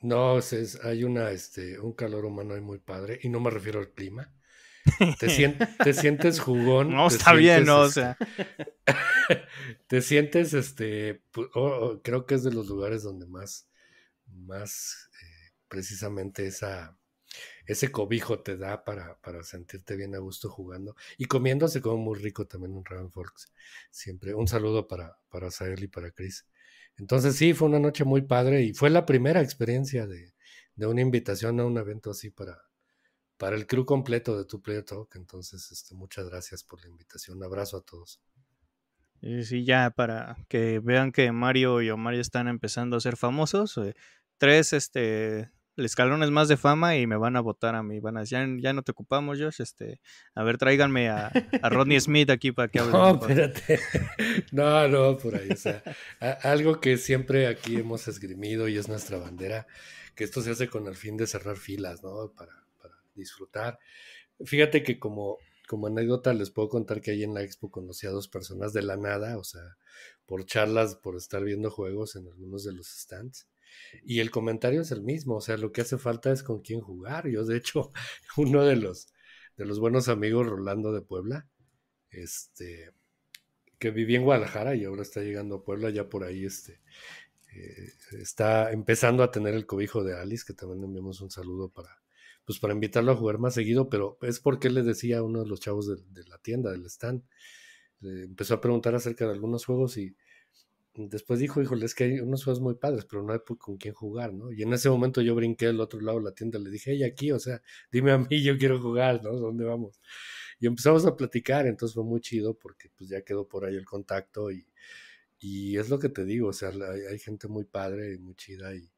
No, es, hay una, este, un calor humano ahí muy padre. Y no me refiero al clima te, sientes jugón. No, está bien, O este, sea. te sientes, este, pues, creo que es de los lugares donde más, más eh, precisamente esa, ese cobijo te da para, para, sentirte bien a gusto jugando. Y comiendo se come muy rico también un Raven Forks. Siempre un saludo para, para y para Chris. Entonces sí, fue una noche muy padre y fue la primera experiencia de, de una invitación a un evento así para, para el crew completo de tu Player Talk. Entonces, este, muchas gracias por la invitación. Un abrazo a todos. Y sí, ya para que vean que Mario y Omar ya están empezando a ser famosos, eh, tres este, escalones más de fama y me van a votar a mí. Van a ya, no te ocupamos, Josh. Este, a ver, tráiganme a, Rodney Smith aquí para que hable. No, espérate. No, no, por ahí. O sea, algo que siempre aquí hemos esgrimido y es nuestra bandera, que esto se hace con el fin de cerrar filas, ¿no? Para disfrutar. Fíjate que como, como anécdota les puedo contar que ahí en la expo conocí a dos personas de la nada, o sea, por charlas, por estar viendo juegos en algunos de los stands. Y el comentario es el mismo, o sea, lo que hace falta es con quién jugar. Yo, de hecho, uno de los, de los buenos amigos, Rolando de Puebla, este, que vivía en Guadalajara y ahora está llegando a Puebla, ya por ahí este, eh, está empezando a tener el cobijo de Alice, que también le enviamos un saludo para, pues para invitarlo a jugar más seguido, pero es porque le decía a uno de los chavos de, la tienda, del stand, empezó a preguntar acerca de algunos juegos y después dijo, híjole, es que hay unos juegos muy padres, pero no hay con quién jugar, ¿no? Y en ese momento yo brinqué al otro lado de la tienda, le dije, hey, aquí, o sea, dime a mí, yo quiero jugar, ¿no? ¿Dónde vamos? Y empezamos a platicar, entonces fue muy chido porque pues ya quedó por ahí el contacto y, y es lo que te digo, o sea, hay gente muy padre y muy chida y,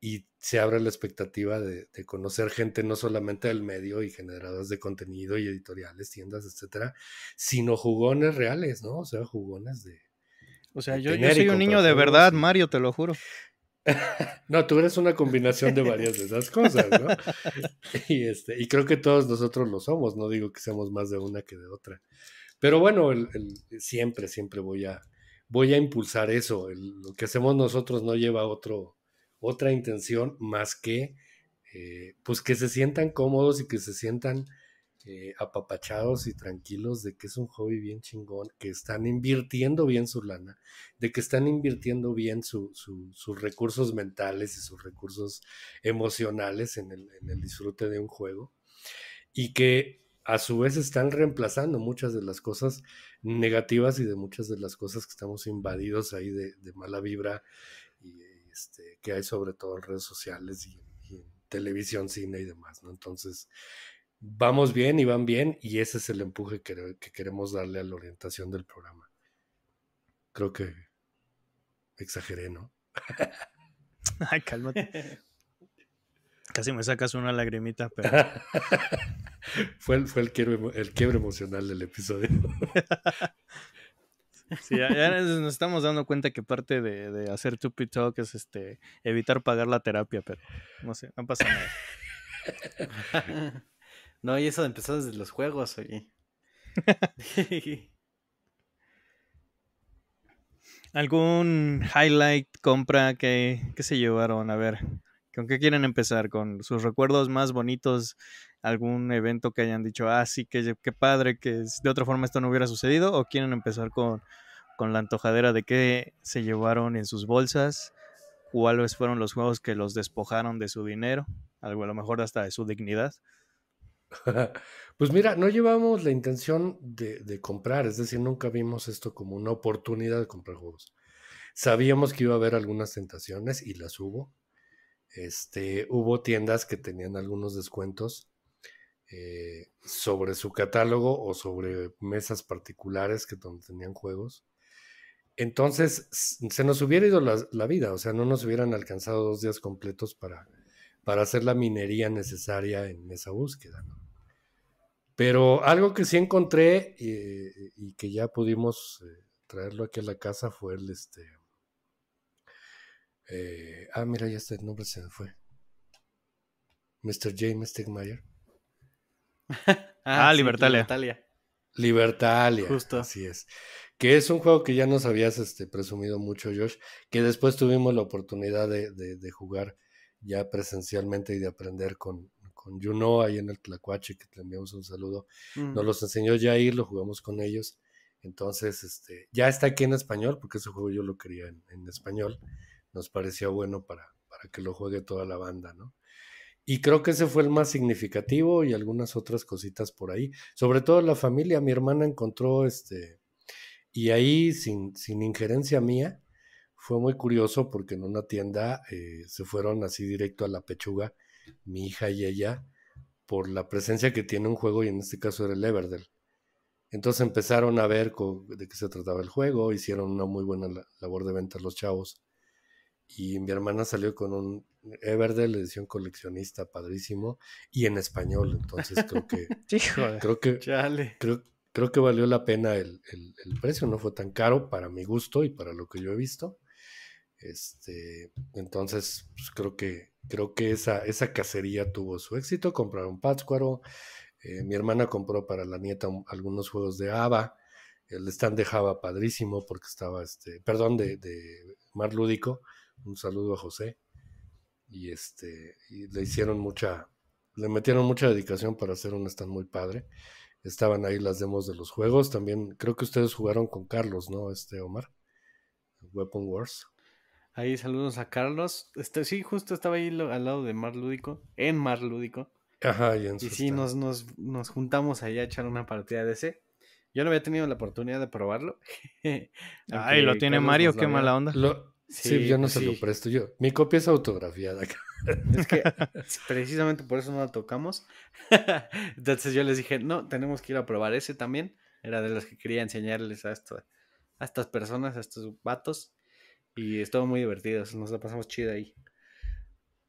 y se abre la expectativa de, conocer gente no solamente del medio y generadores de contenido y editoriales, tiendas, etcétera, sino jugones reales, ¿no? O sea, jugones de. O sea, yo, soy un niño de verdad, Mario, te lo juro. no, tú eres una combinación de varias de esas cosas, ¿no? y, este, y creo que todos nosotros lo somos, no digo que seamos más de una que de otra. Pero bueno, siempre, siempre voy a, voy a impulsar eso. lo que hacemos nosotros no lleva a otro otra intención más que eh, pues que se sientan cómodos y que se sientan eh, apapachados y tranquilos de que es un hobby bien chingón, que están invirtiendo bien su lana, de que están invirtiendo bien sus recursos mentales y sus recursos emocionales en el, disfrute de un juego y que a su vez están reemplazando muchas de las cosas negativas y de muchas de las cosas que estamos invadidos ahí de mala vibra este, que hay sobre todo en redes sociales y, televisión, cine y demás, ¿no? Entonces, vamos bien y van bien y ese es el empuje que, queremos darle a la orientación del programa. Creo que exageré, ¿no? Ay, cálmate. Casi me sacas una lagrimita, pero. fue el, fue el, quiebre, el quiebre emocional del episodio. Sí, ya, nos estamos dando cuenta que parte de, de hacer Tupi Talk es este, evitar pagar la terapia, pero no sé, no pasa nada. No, y eso empezó desde los juegos, oye. ¿Algún highlight, compra que, que, se llevaron? A ver, ¿con qué quieren empezar? ¿Con sus recuerdos más bonitos algún evento que hayan dicho, ah, sí, qué, padre, que de otra forma esto no hubiera sucedido, o quieren empezar con, la antojadera de qué se llevaron en sus bolsas, cuáles fueron los juegos que los despojaron de su dinero, algo a lo mejor hasta de su dignidad. Pues mira, no llevamos la intención de, de comprar, es decir, nunca vimos esto como una oportunidad de comprar juegos. Sabíamos que iba a haber algunas tentaciones y las hubo. Este, hubo tiendas que tenían algunos descuentos eh, sobre su catálogo o sobre mesas particulares que donde tenían juegos. Entonces se nos hubiera ido la, vida, o sea, no nos hubieran alcanzado dos días completos para, para hacer la minería necesaria en esa búsqueda. Pero algo que sí encontré eh, y que ya pudimos eh, traerlo aquí a la casa fue el este. ah, mira, ya el nombre se me fue. Mr. James Stegmeyer. ah, ah Libertalia. Libertalia. Justo. Así es. Que es un juego que ya nos habías este, presumido mucho, Josh, que después tuvimos la oportunidad de, jugar ya presencialmente y de aprender con, con Juno ahí en el Tlacuache, que te enviamos un saludo. Mm. Nos los enseñó ya ahí, lo jugamos con ellos. Entonces, este, ya está aquí en español, porque ese juego yo lo quería en, español. Nos parecía bueno para, para que lo juegue toda la banda, ¿no? Y creo que ese fue el más significativo y algunas otras cositas por ahí. Sobre todo la familia, mi hermana encontró este, y ahí sin, injerencia mía, fue muy curioso porque en una tienda eh, se fueron así directo a la pechuga, mi hija y ella, por la presencia que tiene un juego y en este caso era el Everdell. Entonces empezaron a ver de qué se trataba el juego, hicieron una muy buena labor de venta los chavos. Y mi hermana salió con un la edición coleccionista, padrísimo, y en español, entonces creo que... creo que... Creo, que valió la pena el, precio, no fue tan caro para mi gusto y para lo que yo he visto. Este, entonces, pues, creo que, creo que esa, esa cacería tuvo su éxito. Compraron Pátzcuaro. Eh, mi hermana compró para la nieta algunos juegos de Ava. El stand de Java padrísimo porque estaba, este, perdón, de, de Mar Lúdico. Un saludo a José y este le hicieron mucha le metieron mucha dedicación para hacer un stand muy padre. Estaban ahí las demos de los juegos, también creo que ustedes jugaron con Carlos, ¿no? Este Omar. Weapon Wars. Ahí saludos a Carlos. Este sí, justo estaba ahí al lado de Mar Lúdico, en Mar Lúdico. Ajá, y, en y sí, nos, nos, nos, juntamos allá a echar una partida de ese. Yo no había tenido la oportunidad de probarlo. Ay, lo tiene Mario, qué mala onda. Lo, Sí, yo no se lo presto. Yo, mi copia es autografiada. Es que precisamente por eso no la tocamos. Entonces yo les dije, no, tenemos que ir a probar ese también. Era de los que quería enseñarles a, esto, a estas personas, a estos vatos. Y estuvo muy divertido, nos la pasamos chida ahí.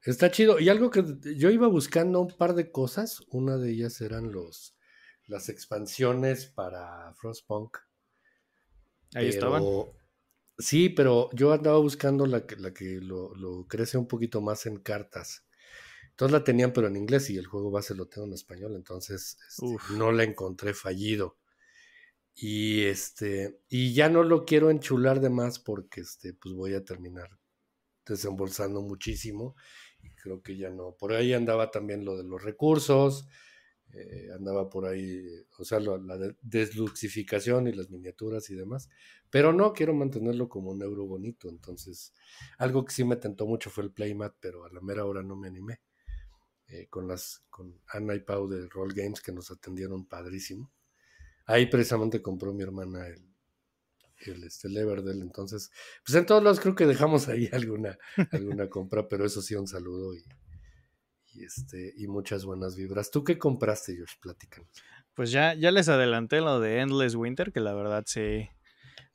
Está chido. Y algo que yo iba buscando un par de cosas. Una de ellas eran los las expansiones para Frostpunk. Ahí estaban Sí, pero yo andaba buscando la que, la que lo, crece un poquito más en cartas. Entonces la tenían, pero en inglés y el juego base lo tengo en español, entonces este, no la encontré fallido. Y este, y ya no lo quiero enchular de más porque este, pues voy a terminar desembolsando muchísimo. Y creo que ya no. Por ahí andaba también lo de los recursos. Eh, andaba por ahí, o sea, la desluxificación y las miniaturas y demás, pero no, quiero mantenerlo como un euro bonito. Entonces, algo que sí me tentó mucho fue el Playmat, pero a la mera hora no me animé. Eh, con las con Ana y Pau de Roll Games que nos atendieron padrísimo. Ahí precisamente compró mi hermana el, el, este, el Entonces, pues en todos lados creo que dejamos ahí alguna, alguna compra, pero eso sí, un saludo y, y, este, y muchas buenas vibras. ¿Tú qué compraste, George? platican Pues ya, ya les adelanté lo de Endless Winter, que la verdad sí,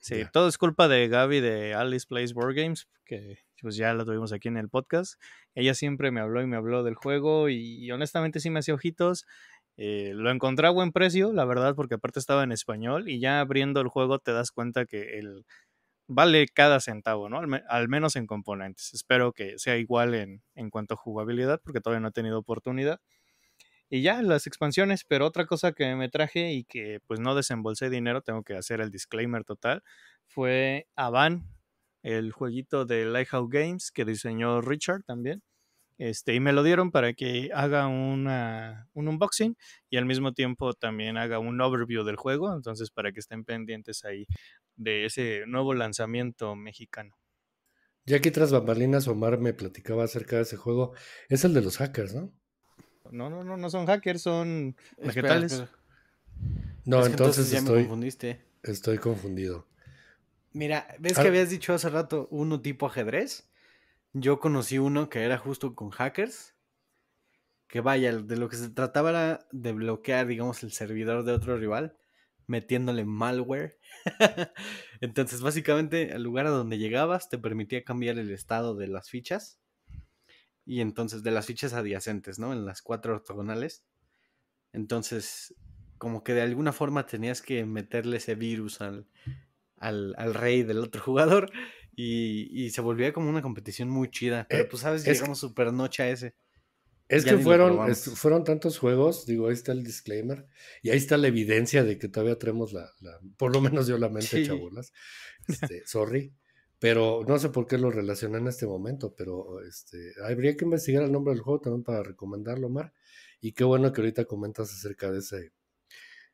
Sí, todo es culpa de Gaby de Alice Plays Board Games, que pues ya la tuvimos aquí en el podcast. Ella siempre me habló y me habló del juego y, honestamente sí me hacía ojitos. Eh, lo encontré a buen precio, la verdad, porque aparte estaba en español y ya abriendo el juego te das cuenta que el, vale cada centavo, ¿no? Al, menos en componentes. Espero que sea igual en, en cuanto a jugabilidad, porque todavía no he tenido oportunidad y ya las expansiones, pero otra cosa que me traje y que pues no desembolsé dinero, tengo que hacer el disclaimer total, fue Avan, el jueguito de Lighthouse Games que diseñó Richard también. Este, y me lo dieron para que haga una, un unboxing y al mismo tiempo también haga un overview del juego, entonces para que estén pendientes ahí de ese nuevo lanzamiento mexicano. Ya que tras bambalinas Omar me platicaba acerca de ese juego, es el de los hackers, ¿no? No, no, no, no son hackers, son vegetales. No, entonces, ya estoy, me confundiste. Estoy confundido. Mira, ¿ves que ah. habías dicho hace rato uno tipo ajedrez? Yo conocí uno que era justo con hackers. Que vaya, de lo que se trataba era de bloquear, digamos, el servidor de otro rival metiéndole malware. Entonces, básicamente, el lugar a donde llegabas te permitía cambiar el estado de las fichas y entonces de las fichas adyacentes, ¿no? En las cuatro ortogonales. Entonces, como que de alguna forma tenías que meterle ese virus al, al, rey del otro jugador y, se volvía como una competición muy chida. Pero eh, pues, sabes, llegamos super noche a ese. Es que fueron, fueron tantos juegos, digo, ahí está el disclaimer, y ahí está la evidencia de que todavía tenemos la, por lo menos yo la mente, chabolas. Este, sorry. Pero no sé por qué lo relacioné en este momento, pero este, habría que investigar el nombre del juego también para recomendarlo, Mar. Y qué bueno que ahorita comentas acerca de ese,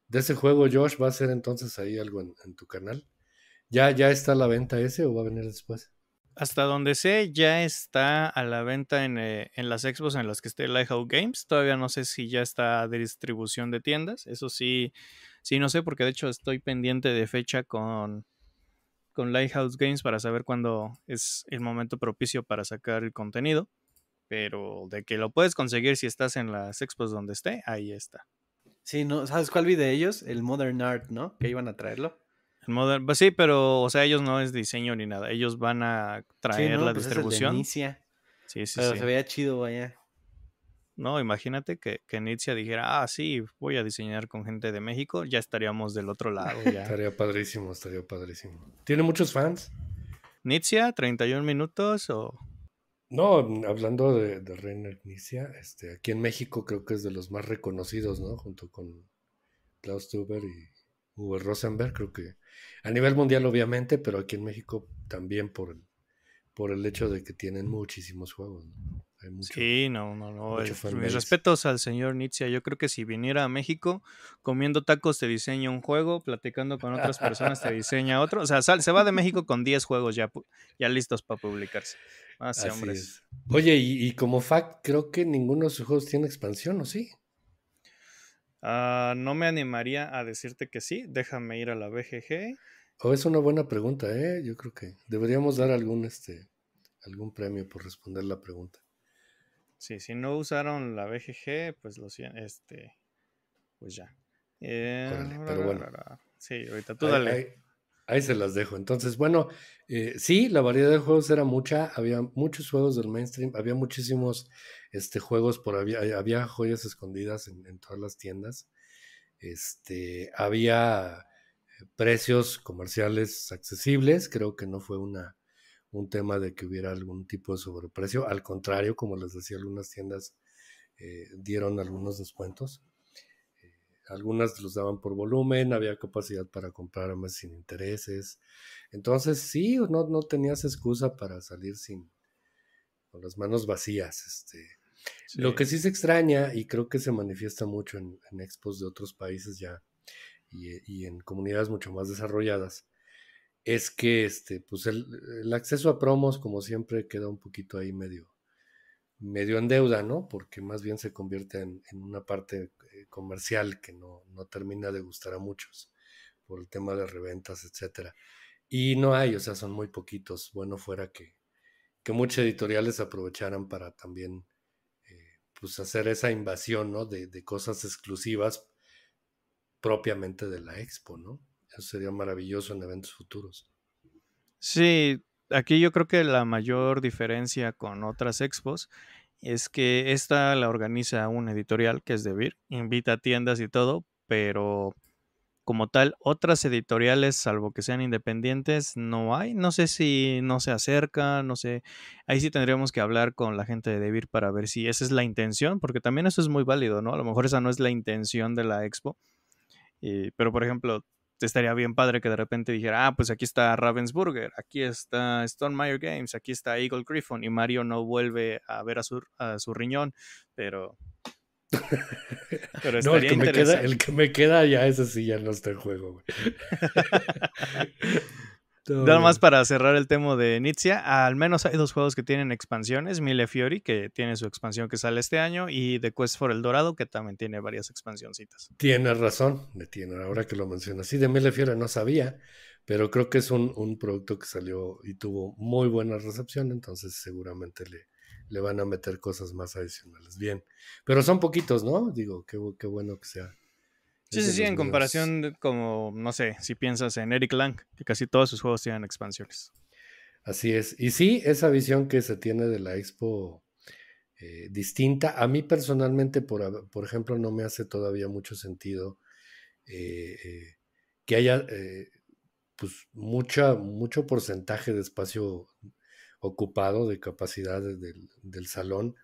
de ese juego, Josh. ¿Va a ser entonces ahí algo en, tu canal? ¿Ya, ¿Ya está a la venta ese o va a venir después? Hasta donde sé, ya está a la venta eh, en, las expos en las que esté Lighthouse Games. Todavía no sé si ya está de distribución de tiendas. Eso sí, sí, no sé, porque de hecho estoy pendiente de fecha con, con Lighthouse Games para saber cuándo es el momento propicio para sacar el contenido. Pero de que lo puedes conseguir si estás en las expos donde esté, ahí está. Sí, ¿no? ¿sabes cuál vi de ellos? El Modern Art, ¿no? Que iban a traerlo. El Modern... Pues sí, pero, o sea, ellos no es diseño ni nada. Ellos van a traer la pues distribución. Sí, Sí, sí, pero se veía chido, vaya. ¿no? Imagínate que, que dijera, ah, sí, voy a diseñar con gente de México, ya estaríamos del otro lado. estaría padrísimo, estaría padrísimo. ¿Tiene muchos fans? y 31 minutos o... No, mm, hablando de, de Reiner este, aquí en México creo que es de los más reconocidos, ¿no? Junto con Klaus Tuber y Uwe Rosenberg, creo que a nivel mundial obviamente, pero aquí en México también por el, por el hecho de que tienen muchísimos juegos. ¿no? sí, no, no, no. mis respetos al señor Nitzia. Yo creo que si viniera a México comiendo tacos te diseña un juego, platicando con otras personas te diseña otro. O sea, se va de México con 10 juegos ya, ya listos para publicarse. Oye, y, como fact, creo que ninguno de sus juegos tiene expansión, ¿o sí? Ah, no me animaría a decirte que sí. Déjame ir a la BGG. o oh, es una buena pregunta, ¿eh? Yo creo que deberíamos dar algún, este, algún premio por responder la pregunta. Sí, si no usaron la BGG, pues lo este, pues ya. Em, pero bueno. Sí, ahorita tú dale. Ahí, se las dejo. Entonces, bueno, eh, sí, la variedad de juegos era mucha, había muchos juegos del mainstream, había muchísimos este, juegos por había, joyas escondidas en, en todas las tiendas. Este, había eh, precios comerciales accesibles, creo que no fue una un tema de que hubiera algún tipo de sobreprecio. Al contrario, como les decía, algunas tiendas eh, dieron algunos descuentos. algunas los daban por volumen, había capacidad para comprar más sin intereses. Entonces, sí, no, no tenías excusa para salir sin con las manos vacías. Este. Lo que sí se extraña, y creo que se manifiesta mucho en, en expos de otros países ya y en comunidades mucho más desarrolladas, es que este, pues el, acceso a promos, como siempre, queda un poquito ahí medio, medio en deuda, ¿no? Porque más bien se convierte en, una parte eh, comercial que no, no, termina de gustar a muchos por el tema de reventas, etcétera. Y no hay, o sea, son muy poquitos. Bueno, fuera que, que muchas editoriales aprovecharan para también eh, pues hacer esa invasión, ¿no? De, de cosas exclusivas propiamente de la expo, ¿no? sería maravilloso en eventos futuros. Sí, aquí yo creo que la mayor diferencia con otras expos es que esta la organiza un editorial que es de invita a tiendas y todo, pero como tal, otras editoriales, salvo que sean independientes, no hay. No sé si no se acerca, no sé. Ahí sí tendríamos que hablar con la gente de Debir para ver si esa es la intención, porque también eso es muy válido, ¿no? A lo mejor esa no es la intención de la expo. pero, por ejemplo, este, estaría bien padre que de repente dijera, ah, pues aquí está Ravensburger, aquí está Stone Stonemeyer Games, aquí está Eagle Griffon y Mario no vuelve a ver a su, a su riñón, pero... pero no, el que, me queda, ya ese sí ya no está en juego, Nada más para cerrar el tema de Nizia, al menos hay dos juegos que tienen expansiones, Mille Fiori, que tiene su expansión que sale este año, y The Quest for El Dorado, que también tiene varias expansioncitas. tiene razón, me tiene, ahora que lo mencionas. Sí, de Mille Fiori no sabía, pero creo que es un, producto que salió y tuvo muy buena recepción, entonces seguramente le, van a meter cosas más adicionales. Bien, pero son poquitos, ¿no? Digo, qué bueno que sea Sí, sí, sí, en comparación como, no sé, si piensas en Eric Lang, que casi todos sus juegos tienen expansiones. Así es. Y sí, esa visión que se tiene de la expo eh, distinta, a mí personalmente, por, ejemplo, no me hace todavía mucho sentido eh, eh, que haya pues mucha, mucho porcentaje de espacio ocupado, de capacidades del, del salón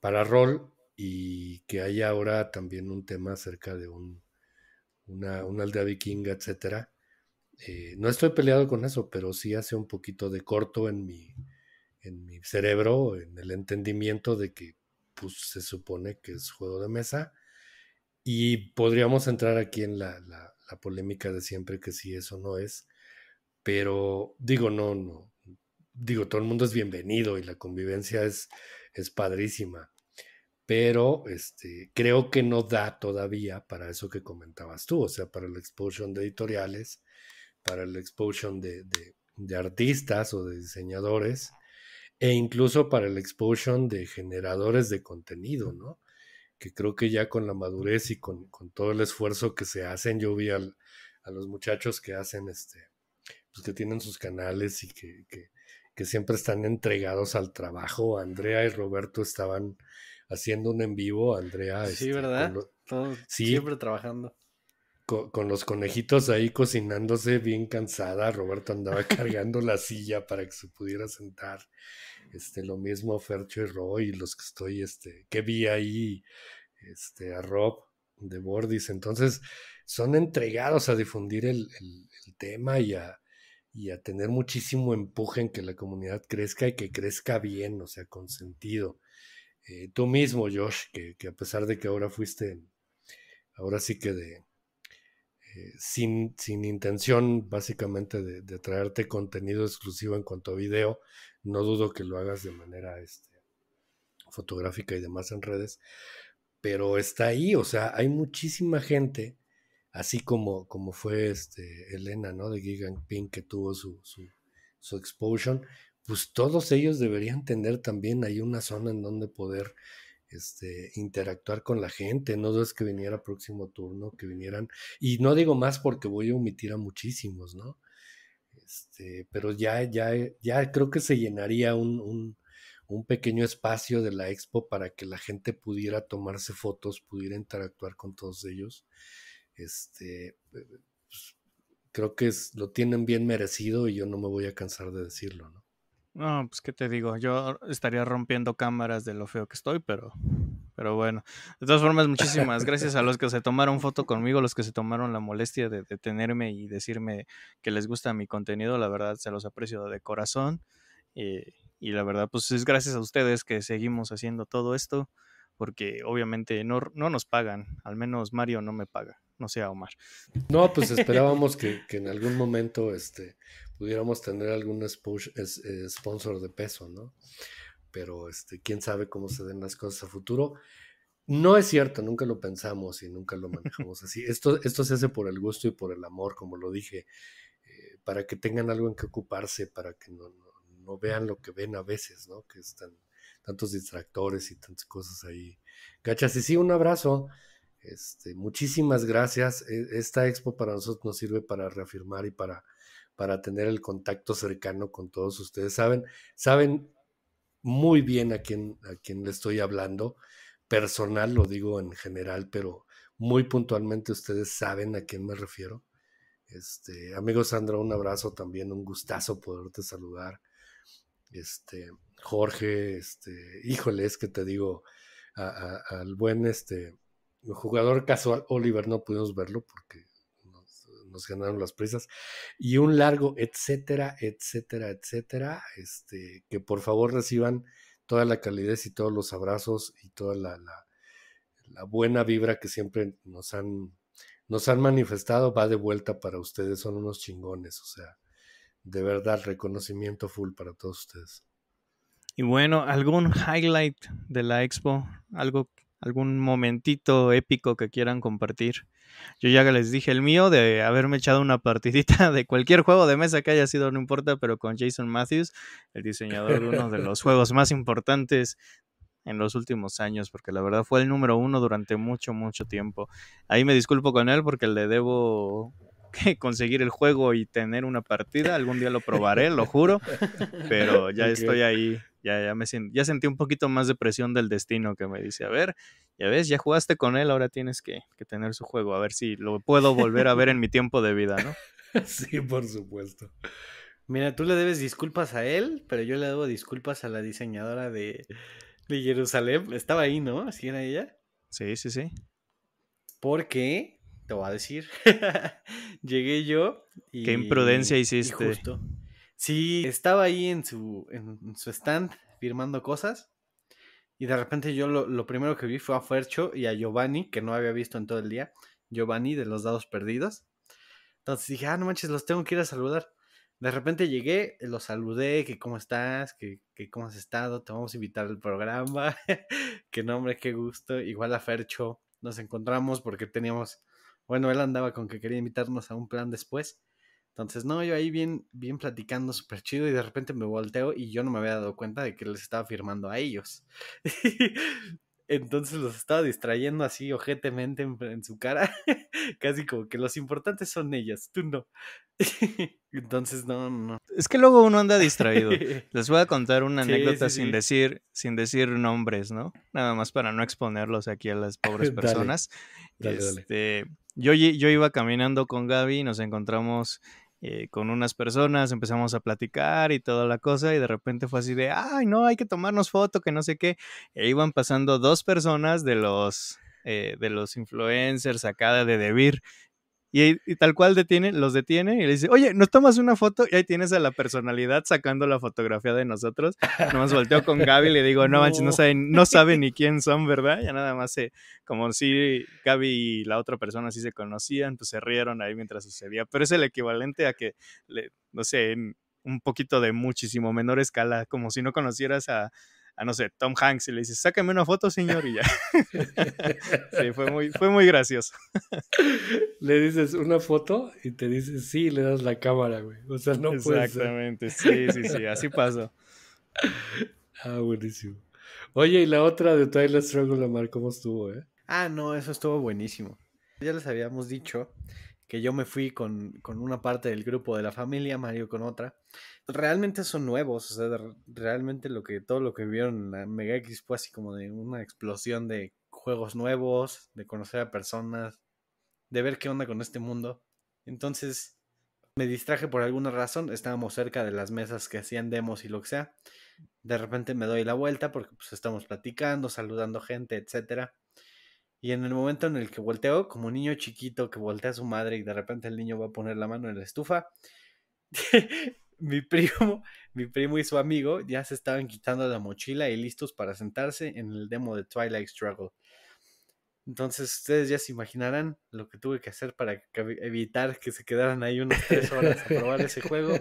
para rol y que hay ahora también un tema acerca de un, una, aldea vikinga, etcétera. Eh, no estoy peleado con eso, pero sí hace un poquito de corto en mi, en mi cerebro, en el entendimiento de que pues, se supone que es juego de mesa. Y podríamos entrar aquí en la, la, polémica de siempre que si eso no es. Pero digo, no, no. Digo, todo el mundo es bienvenido y la convivencia es, es padrísima pero este, creo que no da todavía para eso que comentabas tú, o sea, para el expulsion de editoriales, para el expulsion de, artistas o de diseñadores, e incluso para el expulsion de generadores de contenido, ¿no? Que creo que ya con la madurez y con, todo el esfuerzo que se hacen, yo vi a los muchachos que hacen este, pues, que tienen sus canales y que siempre están entregados al trabajo. Andrea y Roberto estaban haciendo un en vivo, Andrea. Sí, este, ¿verdad? siempre trabajando. Con, los conejitos ahí cocinándose bien cansada. Roberto andaba cargando la silla para que se pudiera sentar. Este, lo mismo Fercho y Roy, los que estoy, este, que vi ahí, este, a Rob de Bordis. Entonces, son entregados a difundir el, tema y y a tener muchísimo empuje en que la comunidad crezca y que crezca bien, o sea, con sentido. Eh, tú mismo, Josh, que, a pesar de que ahora fuiste, ahora sí que de, eh, sin, sin, intención básicamente de, traerte contenido exclusivo en cuanto a video, no dudo que lo hagas de manera este, fotográfica y demás en redes, pero está ahí, o sea, hay muchísima gente, así como, como fue este, Elena, ¿no? De Gigan Pink, que tuvo su, su, su pues todos ellos deberían tener también ahí una zona en donde poder este, interactuar con la gente. No es que viniera próximo turno, que vinieran. Y no digo más porque voy a omitir a muchísimos, ¿no? Este, pero ya, ya, ya creo que se llenaría un, pequeño espacio de la expo para que la gente pudiera tomarse fotos, pudiera interactuar con todos ellos. Este, pues, creo que lo tienen bien merecido y yo no me voy a cansar de decirlo, ¿no? No, pues qué te digo, yo estaría rompiendo cámaras de lo feo que estoy, pero, pero bueno. De todas formas, muchísimas gracias a los que se tomaron foto conmigo, los que se tomaron la molestia de detenerme y decirme que les gusta mi contenido, la verdad se los aprecio de corazón. Eh, y la verdad, pues es gracias a ustedes que seguimos haciendo todo esto, porque obviamente no, nos pagan, al menos Mario no me paga, no sea Omar. No, pues esperábamos que, que en algún momento este, pudiéramos tener algún eh, sponsor de peso, ¿no? Pero este, quién sabe cómo se den las cosas a futuro. No es cierto, nunca lo pensamos y nunca lo manejamos así. Esto, esto se hace por el gusto y por el amor, como lo dije, eh, para que tengan algo en que ocuparse, para que no, vean lo que ven a veces, ¿no? Que están tantos distractores y tantas cosas ahí. Gachas, y sí, un abrazo. Este, muchísimas gracias. E, esta expo para nosotros nos sirve para reafirmar y para para tener el contacto cercano con todos ustedes. Saben, saben muy bien a quién, a quién le estoy hablando, personal lo digo en general, pero muy puntualmente ustedes saben a quién me refiero. Este, amigo Sandra, un abrazo también, un gustazo poderte saludar. Este, Jorge, este, híjole, es que te digo, al buen este, jugador casual Oliver no pudimos verlo porque nos ganaron las prisas, y un largo, etcétera, etcétera, etcétera, este, que por favor reciban toda la calidez y todos los abrazos y toda la, la, buena vibra que siempre nos han, nos han manifestado, va de vuelta para ustedes, son unos chingones, o sea, de verdad, reconocimiento full para todos ustedes. Y bueno, ¿algún highlight de la expo? ¿Algo algún momentito épico que quieran compartir. Yo ya les dije el mío de haberme echado una partidita de cualquier juego de mesa que haya sido, no importa, pero con Jason Matthews, el diseñador de uno de los juegos más importantes en los últimos años, porque la verdad fue el número uno durante mucho, mucho tiempo. Ahí me disculpo con él porque le debo conseguir el juego y tener una partida. Algún día lo probaré, lo juro, pero ya estoy ahí ya, ya, me ya sentí un poquito más de presión del destino que me dice, a ver, ya ves, ya jugaste con él, ahora tienes que, tener su juego, a ver si lo puedo volver a ver en mi tiempo de vida, ¿no? sí, por supuesto. Mira, tú le debes disculpas a él, pero yo le debo disculpas a la diseñadora de, de Jerusalén. Estaba ahí, ¿no? ¿Así era ella? Sí, sí, sí. Porque, te voy a decir, llegué yo y... Qué imprudencia hiciste. justo, Sí, estaba ahí en su, en su stand firmando cosas. Y de repente yo lo, primero que vi fue a Fercho y a Giovanni, que no había visto en todo el día. Giovanni de los dados perdidos. Entonces dije, ah, no manches, los tengo que ir a saludar. De repente llegué, eh, los saludé, que cómo estás, que, que cómo has estado, te vamos a invitar al programa. qué nombre, qué gusto. Igual a Fercho nos encontramos porque teníamos, bueno, él andaba con que quería invitarnos a un plan después. Entonces, no, yo ahí bien, bien platicando súper chido y de repente me volteo y yo no me había dado cuenta de que les estaba firmando a ellos. Entonces los estaba distrayendo así ojetemente en, su cara, casi como que los importantes son ellas, tú no. Entonces, no, no. Es que luego uno anda distraído. Les voy a contar una anécdota sin decir, sin decir nombres, ¿no? Nada más para no exponerlos aquí a las pobres personas. Este, yo, yo iba caminando con Gaby y nos encontramos eh, con unas personas, empezamos a platicar y toda la cosa y de repente fue así de, ay, no, hay que tomarnos foto, que no sé qué. E iban pasando dos personas de los, eh, de los influencers acá de Debir y, tal cual detiene, los detiene y le dice, oye, ¿nos tomas una foto? Y ahí tienes a la personalidad sacando la fotografía de nosotros. nos volteo con Gaby y le digo, no, manches, no saben, no saben ni quién son, ¿verdad? Ya nada más se, como si Gaby y la otra persona sí se conocían, pues se rieron ahí mientras sucedía. Pero es el equivalente a que, le, no sé, un poquito de muchísimo menor escala, como si no conocieras a a no sé, Tom Hanks y le dices, sácame una foto, señor, y ya. sí, fue muy, gracioso. le dices una foto y te dices sí, le das la cámara, güey. O sea, no Exactamente, sí, sí, sí, así pasó. Ah, buenísimo. Oye, y la otra de Twilight Struggle, Lamar, ¿cómo estuvo, eh? Ah, no, eso estuvo buenísimo. Ya les habíamos dicho que yo me fui con, con una parte del grupo de la familia, Mario con otra realmente son nuevos, o sea, realmente lo que, todo lo que vieron en Mega X fue así como de una explosión de juegos nuevos, de conocer a personas, de ver qué onda con este mundo. Entonces, me distraje por alguna razón, estábamos cerca de las mesas que hacían demos y lo que sea. De repente me doy la vuelta porque pues estamos platicando, saludando gente, etcétera. Y en el momento en el que volteo, como un niño chiquito que voltea a su madre y de repente el niño va a poner la mano en la estufa, mi primo, mi primo y su amigo ya se estaban quitando la mochila y listos para sentarse en el demo de Twilight Struggle. Entonces ustedes ya se imaginarán lo que tuve que hacer para evitar que se quedaran ahí unas tres horas a probar ese juego.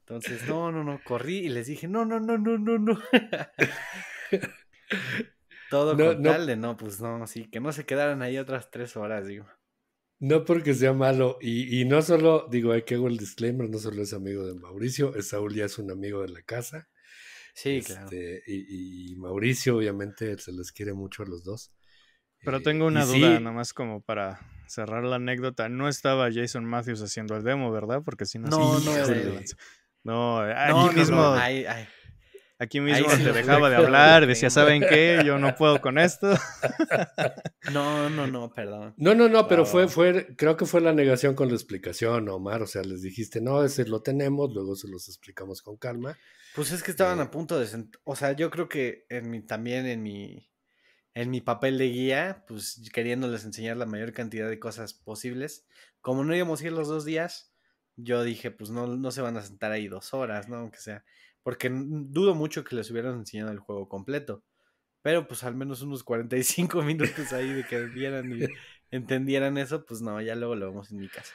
Entonces, no, no, no, corrí y les dije, no, no, no, no, no, no. Todo con Tal de, no, pues no, sí, que no se quedaran ahí otras tres horas, digo. No porque sea malo, y, no solo, digo, hay que hago el disclaimer, no solo es amigo de Mauricio, Saúl ya es un amigo de la casa. Sí, claro. Este, y, y, Mauricio, obviamente, se les quiere mucho a los dos. Pero eh, tengo una duda, nomás como para cerrar la anécdota. No estaba Jason Matthews haciendo el demo, ¿verdad? Porque si no... No, no, no. No, no, mismo... Aquí mismo te dejaba de hablar, decía, ¿saben qué? Yo no puedo con esto. No, no, no, perdón. No, no, no, pero fue, ah. fue, creo que fue la negación con la explicación, Omar. O sea, les dijiste, no, ese lo tenemos, luego se los explicamos con calma. Pues es que estaban eh. a punto de, o sea, yo creo que en mi, también en mi, en mi papel de guía, pues queriéndoles enseñar la mayor cantidad de cosas posibles. Como no íbamos a ir los dos días, yo dije, pues no, no se van a sentar ahí dos horas, ¿no? Aunque sea. Porque dudo mucho que les hubieran enseñado el juego completo. Pero pues al menos unos 45 minutos ahí de que vieran y entendieran eso, pues no, ya luego lo vemos en mi casa.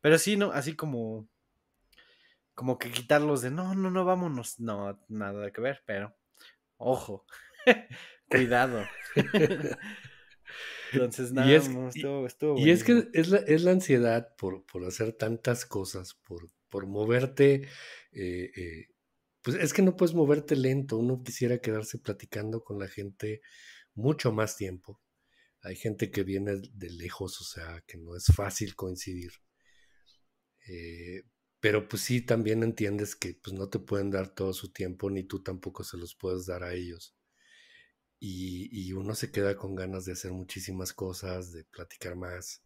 Pero sí, no, así como como que quitarlos de no, no, no, vámonos. No, nada que ver, pero ojo, cuidado. Entonces, nada, es, estuvo, y es que es la, ansiedad por, hacer tantas cosas, por, por moverte eh, eh pues es que no puedes moverte lento, uno quisiera quedarse platicando con la gente mucho más tiempo. Hay gente que viene de lejos, o sea, que no es fácil coincidir. Eh, pero pues sí, también entiendes que pues, no te pueden dar todo su tiempo, ni tú tampoco se los puedes dar a ellos. Y, uno se queda con ganas de hacer muchísimas cosas, de platicar más.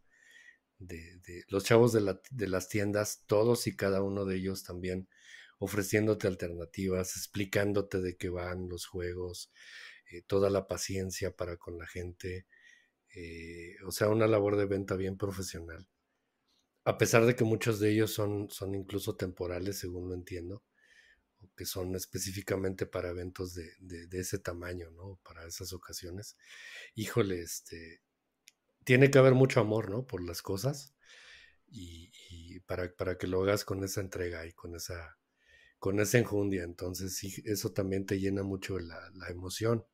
De, los chavos de las tiendas, todos y cada uno de ellos también ofreciéndote alternativas, explicándote de qué van los juegos, eh, toda la paciencia para con la gente. Eh, o sea, una labor de venta bien profesional. A pesar de que muchos de ellos son, son incluso temporales, según lo entiendo, o que son específicamente para eventos de, ese tamaño, ¿no? Para esas ocasiones. Híjole, este, tiene que haber mucho amor, ¿no? Por las cosas y, y para, para, que lo hagas con esa entrega y con esa con esa enjundia. Entonces, eso también te llena mucho la, emoción.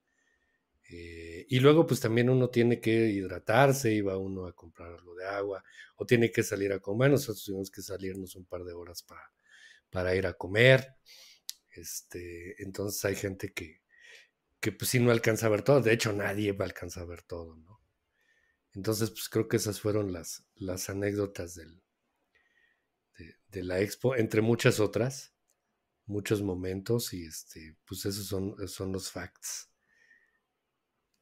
Eh, y luego, pues también uno tiene que hidratarse, iba uno a comprar algo de agua, o tiene que salir a comer. Nosotros tuvimos que salirnos un par de horas para, para ir a comer. Este, entonces hay gente que, pues si no alcanza a ver todo. De hecho, nadie va a alcanzar a ver todo, ¿no? Entonces, pues creo que esas fueron las, las anécdotas de, de la expo, entre muchas otras muchos momentos y este, pues esos son, son los facts.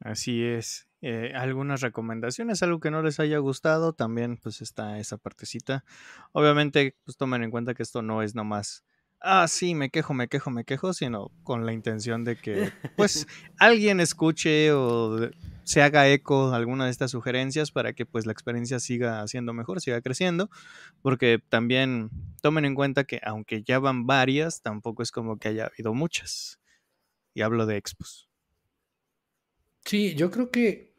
Así es. Eh, algunas recomendaciones, algo que no les haya gustado, también pues está esa partecita. Obviamente, pues tomen en cuenta que esto no es nomás ah, sí, me quejo, me quejo, me quejo, sino con la intención de que, pues, alguien escuche o se haga eco de alguna de estas sugerencias para que, pues, la experiencia siga siendo mejor, siga creciendo, porque también tomen en cuenta que, aunque ya van varias, tampoco es como que haya habido muchas. Y hablo de expos. Sí, yo creo que,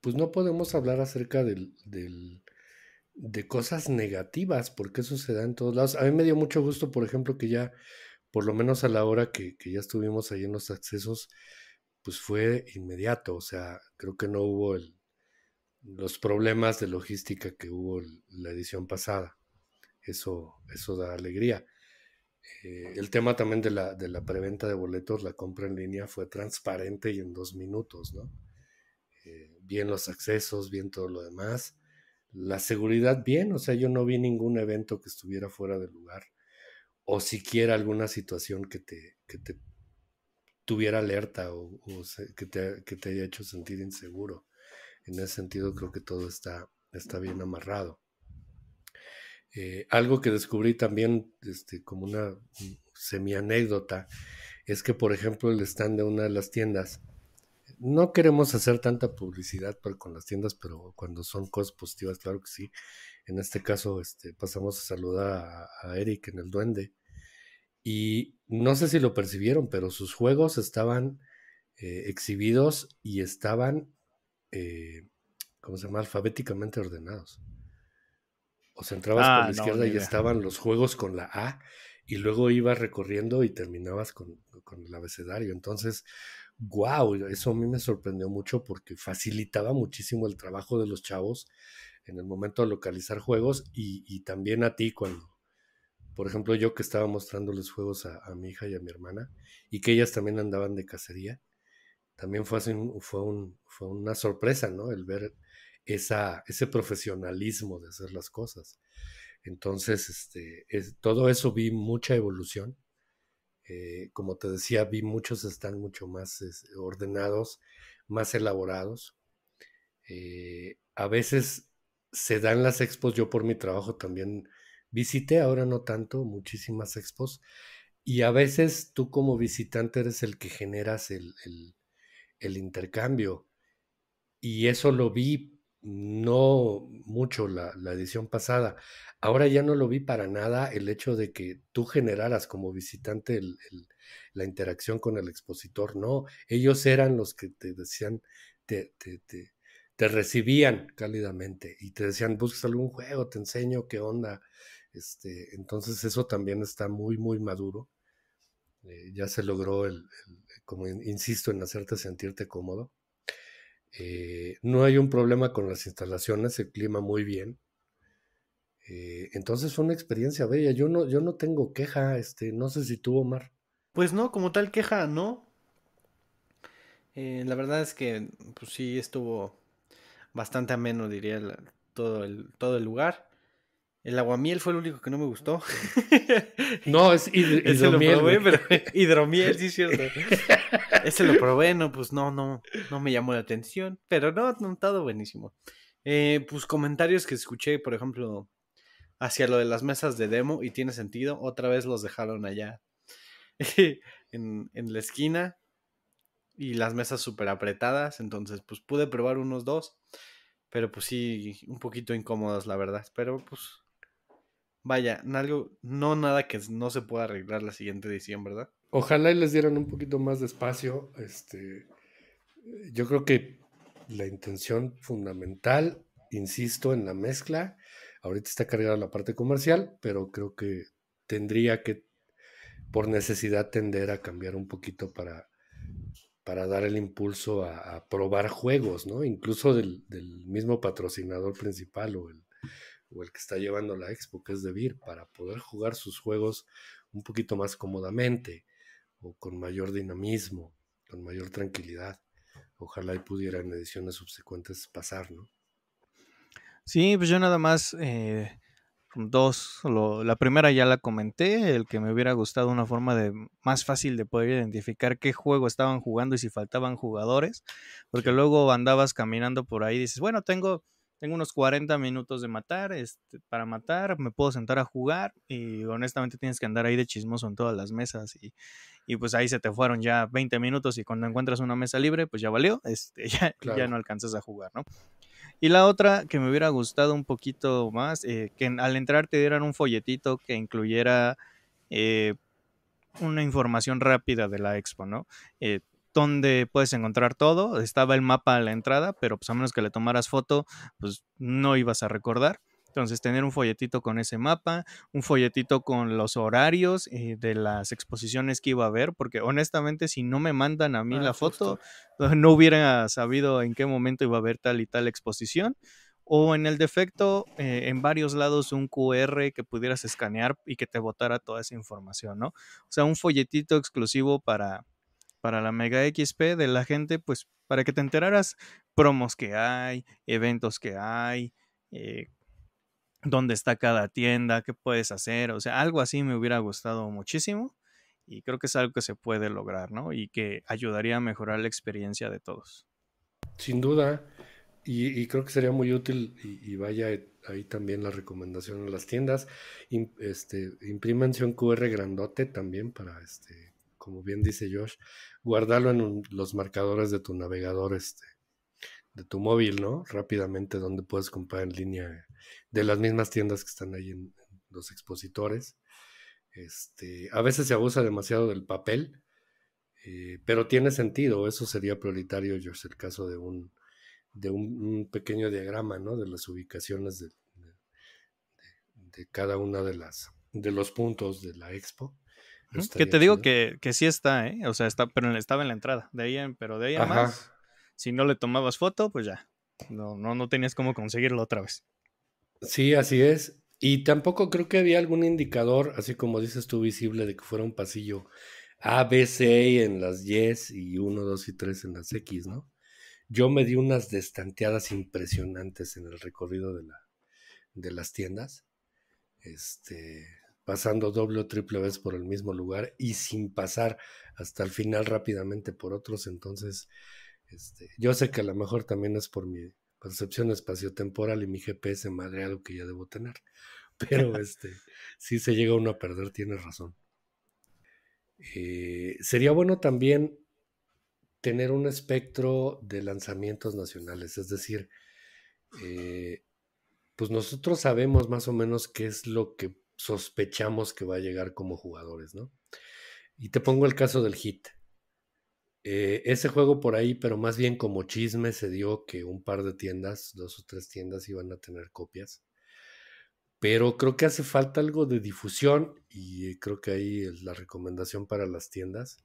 pues, no podemos hablar acerca del, del de cosas negativas, porque eso se da en todos lados. A mí me dio mucho gusto, por ejemplo, que ya, por lo menos a la hora que, ya estuvimos ahí en los accesos, pues fue inmediato, o sea, creo que no hubo los problemas de logística que hubo la edición pasada. Eso, eso da alegría. Eh, el tema también de la, de la preventa de boletos, la compra en línea fue transparente y en dos minutos, ¿no? Eh, bien los accesos, bien todo lo demás la seguridad bien, o sea, yo no vi ningún evento que estuviera fuera de lugar o siquiera alguna situación que te, te tuviera alerta o, que, te, haya hecho sentir inseguro. En ese sentido creo que todo está, está bien amarrado. Eh, algo que descubrí también este, como una mm, semi anécdota es que, por ejemplo, el stand de una de las tiendas no queremos hacer tanta publicidad con las tiendas, pero cuando son cosas positivas, claro que sí. En este caso, este, pasamos a saludar a, Eric en el Duende. Y no sé si lo percibieron, pero sus juegos estaban eh, exhibidos y estaban, eh, ¿cómo se llama?, alfabéticamente ordenados. O sea, entrabas por ah, la izquierda y estaban los juegos con la A y luego ibas recorriendo y terminabas con, con el abecedario. Entonces, Guau, eso a mí me sorprendió mucho porque facilitaba muchísimo el trabajo de los chavos en el momento de localizar juegos y, también a ti cuando, por ejemplo, yo que estaba mostrándoles juegos a, mi hija y a mi hermana y que ellas también andaban de cacería, también fue, fue una sorpresa, ¿no? El ver esa, ese profesionalismo de hacer las cosas. Entonces, este, todo eso vi mucha evolución eh, como te decía, vi muchos están mucho más este, ordenados, más elaborados. Eh, a veces se dan las expos, yo por mi trabajo también visité, ahora no tanto, muchísimas expos, y a veces tú como visitante eres el que generas el, el intercambio. Y eso lo vi no mucho la, edición pasada. Ahora ya no lo vi para nada el hecho de que tú generaras como visitante la interacción con el expositor. No, ellos eran los que te decían, te, te, te, recibían cálidamente y te decían, buscas algún juego, te enseño qué onda. Este, entonces eso también está muy, muy maduro. Eh, ya se logró el como insisto, en hacerte sentirte cómodo. Eh, no hay un problema con las instalaciones, el clima muy bien. Eh, entonces fue una experiencia bella. Yo no, yo no tengo queja, este, no sé si tuvo mar. Pues no, como tal queja, no. Eh, la verdad es que pues sí estuvo bastante ameno, diría, todo, todo el lugar. El aguamiel fue el único que no me gustó. No, es hidromiel. hidromiel, sí es cierto. Ese lo probé, no, pues no, no, no me llamó la atención. Pero no, ha notado buenísimo. Eh, pues comentarios que escuché, por ejemplo, hacia lo de las mesas de demo y tiene sentido, otra vez los dejaron allá en, en la esquina y las mesas súper apretadas, entonces pues pude probar unos dos, pero pues sí, un poquito incómodas la verdad, pero pues Vaya, algo, no nada que no se pueda arreglar la siguiente edición, ¿verdad? Ojalá y les dieran un poquito más de espacio. Este, yo creo que la intención fundamental, insisto, en la mezcla. Ahorita está cargada la parte comercial, pero creo que tendría que, por necesidad, tender a cambiar un poquito para, para dar el impulso a, probar juegos, ¿no? Incluso del, del mismo patrocinador principal o el o el que está llevando la expo, que es de Vir, para poder jugar sus juegos un poquito más cómodamente o con mayor dinamismo, con mayor tranquilidad. Ojalá y pudiera en ediciones subsecuentes pasar, ¿no? Sí, pues yo nada más eh, dos, la primera ya la comenté, el que me hubiera gustado una forma de más fácil de poder identificar qué juego estaban jugando y si faltaban jugadores, porque luego andabas caminando por ahí y dices, bueno, tengo tengo unos 40 minutos de matar, este, para matar, me puedo sentar a jugar y honestamente tienes que andar ahí de chismoso en todas las mesas y, pues ahí se te fueron ya 20 minutos y cuando encuentras una mesa libre, pues ya valió, este, ya, no alcanzas a jugar, ¿no? Y la otra que me hubiera gustado un poquito más, eh, que al entrar te dieran un folletito que incluyera eh, una información rápida de la expo, ¿no? Eh, donde puedes encontrar todo. Estaba el mapa a la entrada, pero pues a menos que le tomaras foto, pues no ibas a recordar. Entonces, tener un folletito con ese mapa, un folletito con los horarios eh, de las exposiciones que iba a haber, porque honestamente, si no me mandan a mí ah, la foto, no hubiera sabido en qué momento iba a haber tal y tal exposición. O en el defecto, eh, en varios lados un QR que pudieras escanear y que te botara toda esa información, ¿no? O sea, un folletito exclusivo para, para la Mega XP de la gente, pues para que te enteraras promos que hay, eventos que hay, eh, dónde está cada tienda, qué puedes hacer, o sea, algo así me hubiera gustado muchísimo y creo que es algo que se puede lograr, ¿no? Y que ayudaría a mejorar la experiencia de todos. Sin duda, y, creo que sería muy útil y, vaya ahí también la recomendación a las tiendas, este, un QR grandote también para este como bien dice Josh, guardarlo en los marcadores de tu navegador, este, de tu móvil, ¿no? Rápidamente, donde puedes comprar en línea de las mismas tiendas que están ahí en, los expositores. Este, a veces se abusa demasiado del papel, eh, pero tiene sentido, eso sería prioritario, Josh, el caso de un, de un, pequeño diagrama, ¿no? De las ubicaciones de, de cada una de las de los puntos de la expo que te digo que, que, sí está, ¿eh? O sea, está, pero estaba en la entrada. De ahí pero de ahí además, más, si no le tomabas foto, pues ya. No, no, no tenías cómo conseguirlo otra vez. Sí, así es. Y tampoco creo que había algún indicador, así como dices tú, visible de que fuera un pasillo A, B, C en las yes y 1, 2 y 3 en las X, ¿no? Yo me di unas destanteadas impresionantes en el recorrido de, la, de las tiendas. Este, pasando doble o triple vez por el mismo lugar y sin pasar hasta el final rápidamente por otros. Entonces, este, yo sé que a lo mejor también es por mi percepción espaciotemporal y mi GPS madreado que ya debo tener. Pero este, si se llega uno a perder, tienes razón. Eh, sería bueno también tener un espectro de lanzamientos nacionales, es decir, eh, pues nosotros sabemos más o menos qué es lo que sospechamos que va a llegar como jugadores, ¿no? Y te pongo el caso del Hit. Eh, ese juego por ahí, pero más bien como chisme, se dio que un par de tiendas, dos o tres tiendas, iban a tener copias. Pero creo que hace falta algo de difusión y creo que ahí es la recomendación para las tiendas,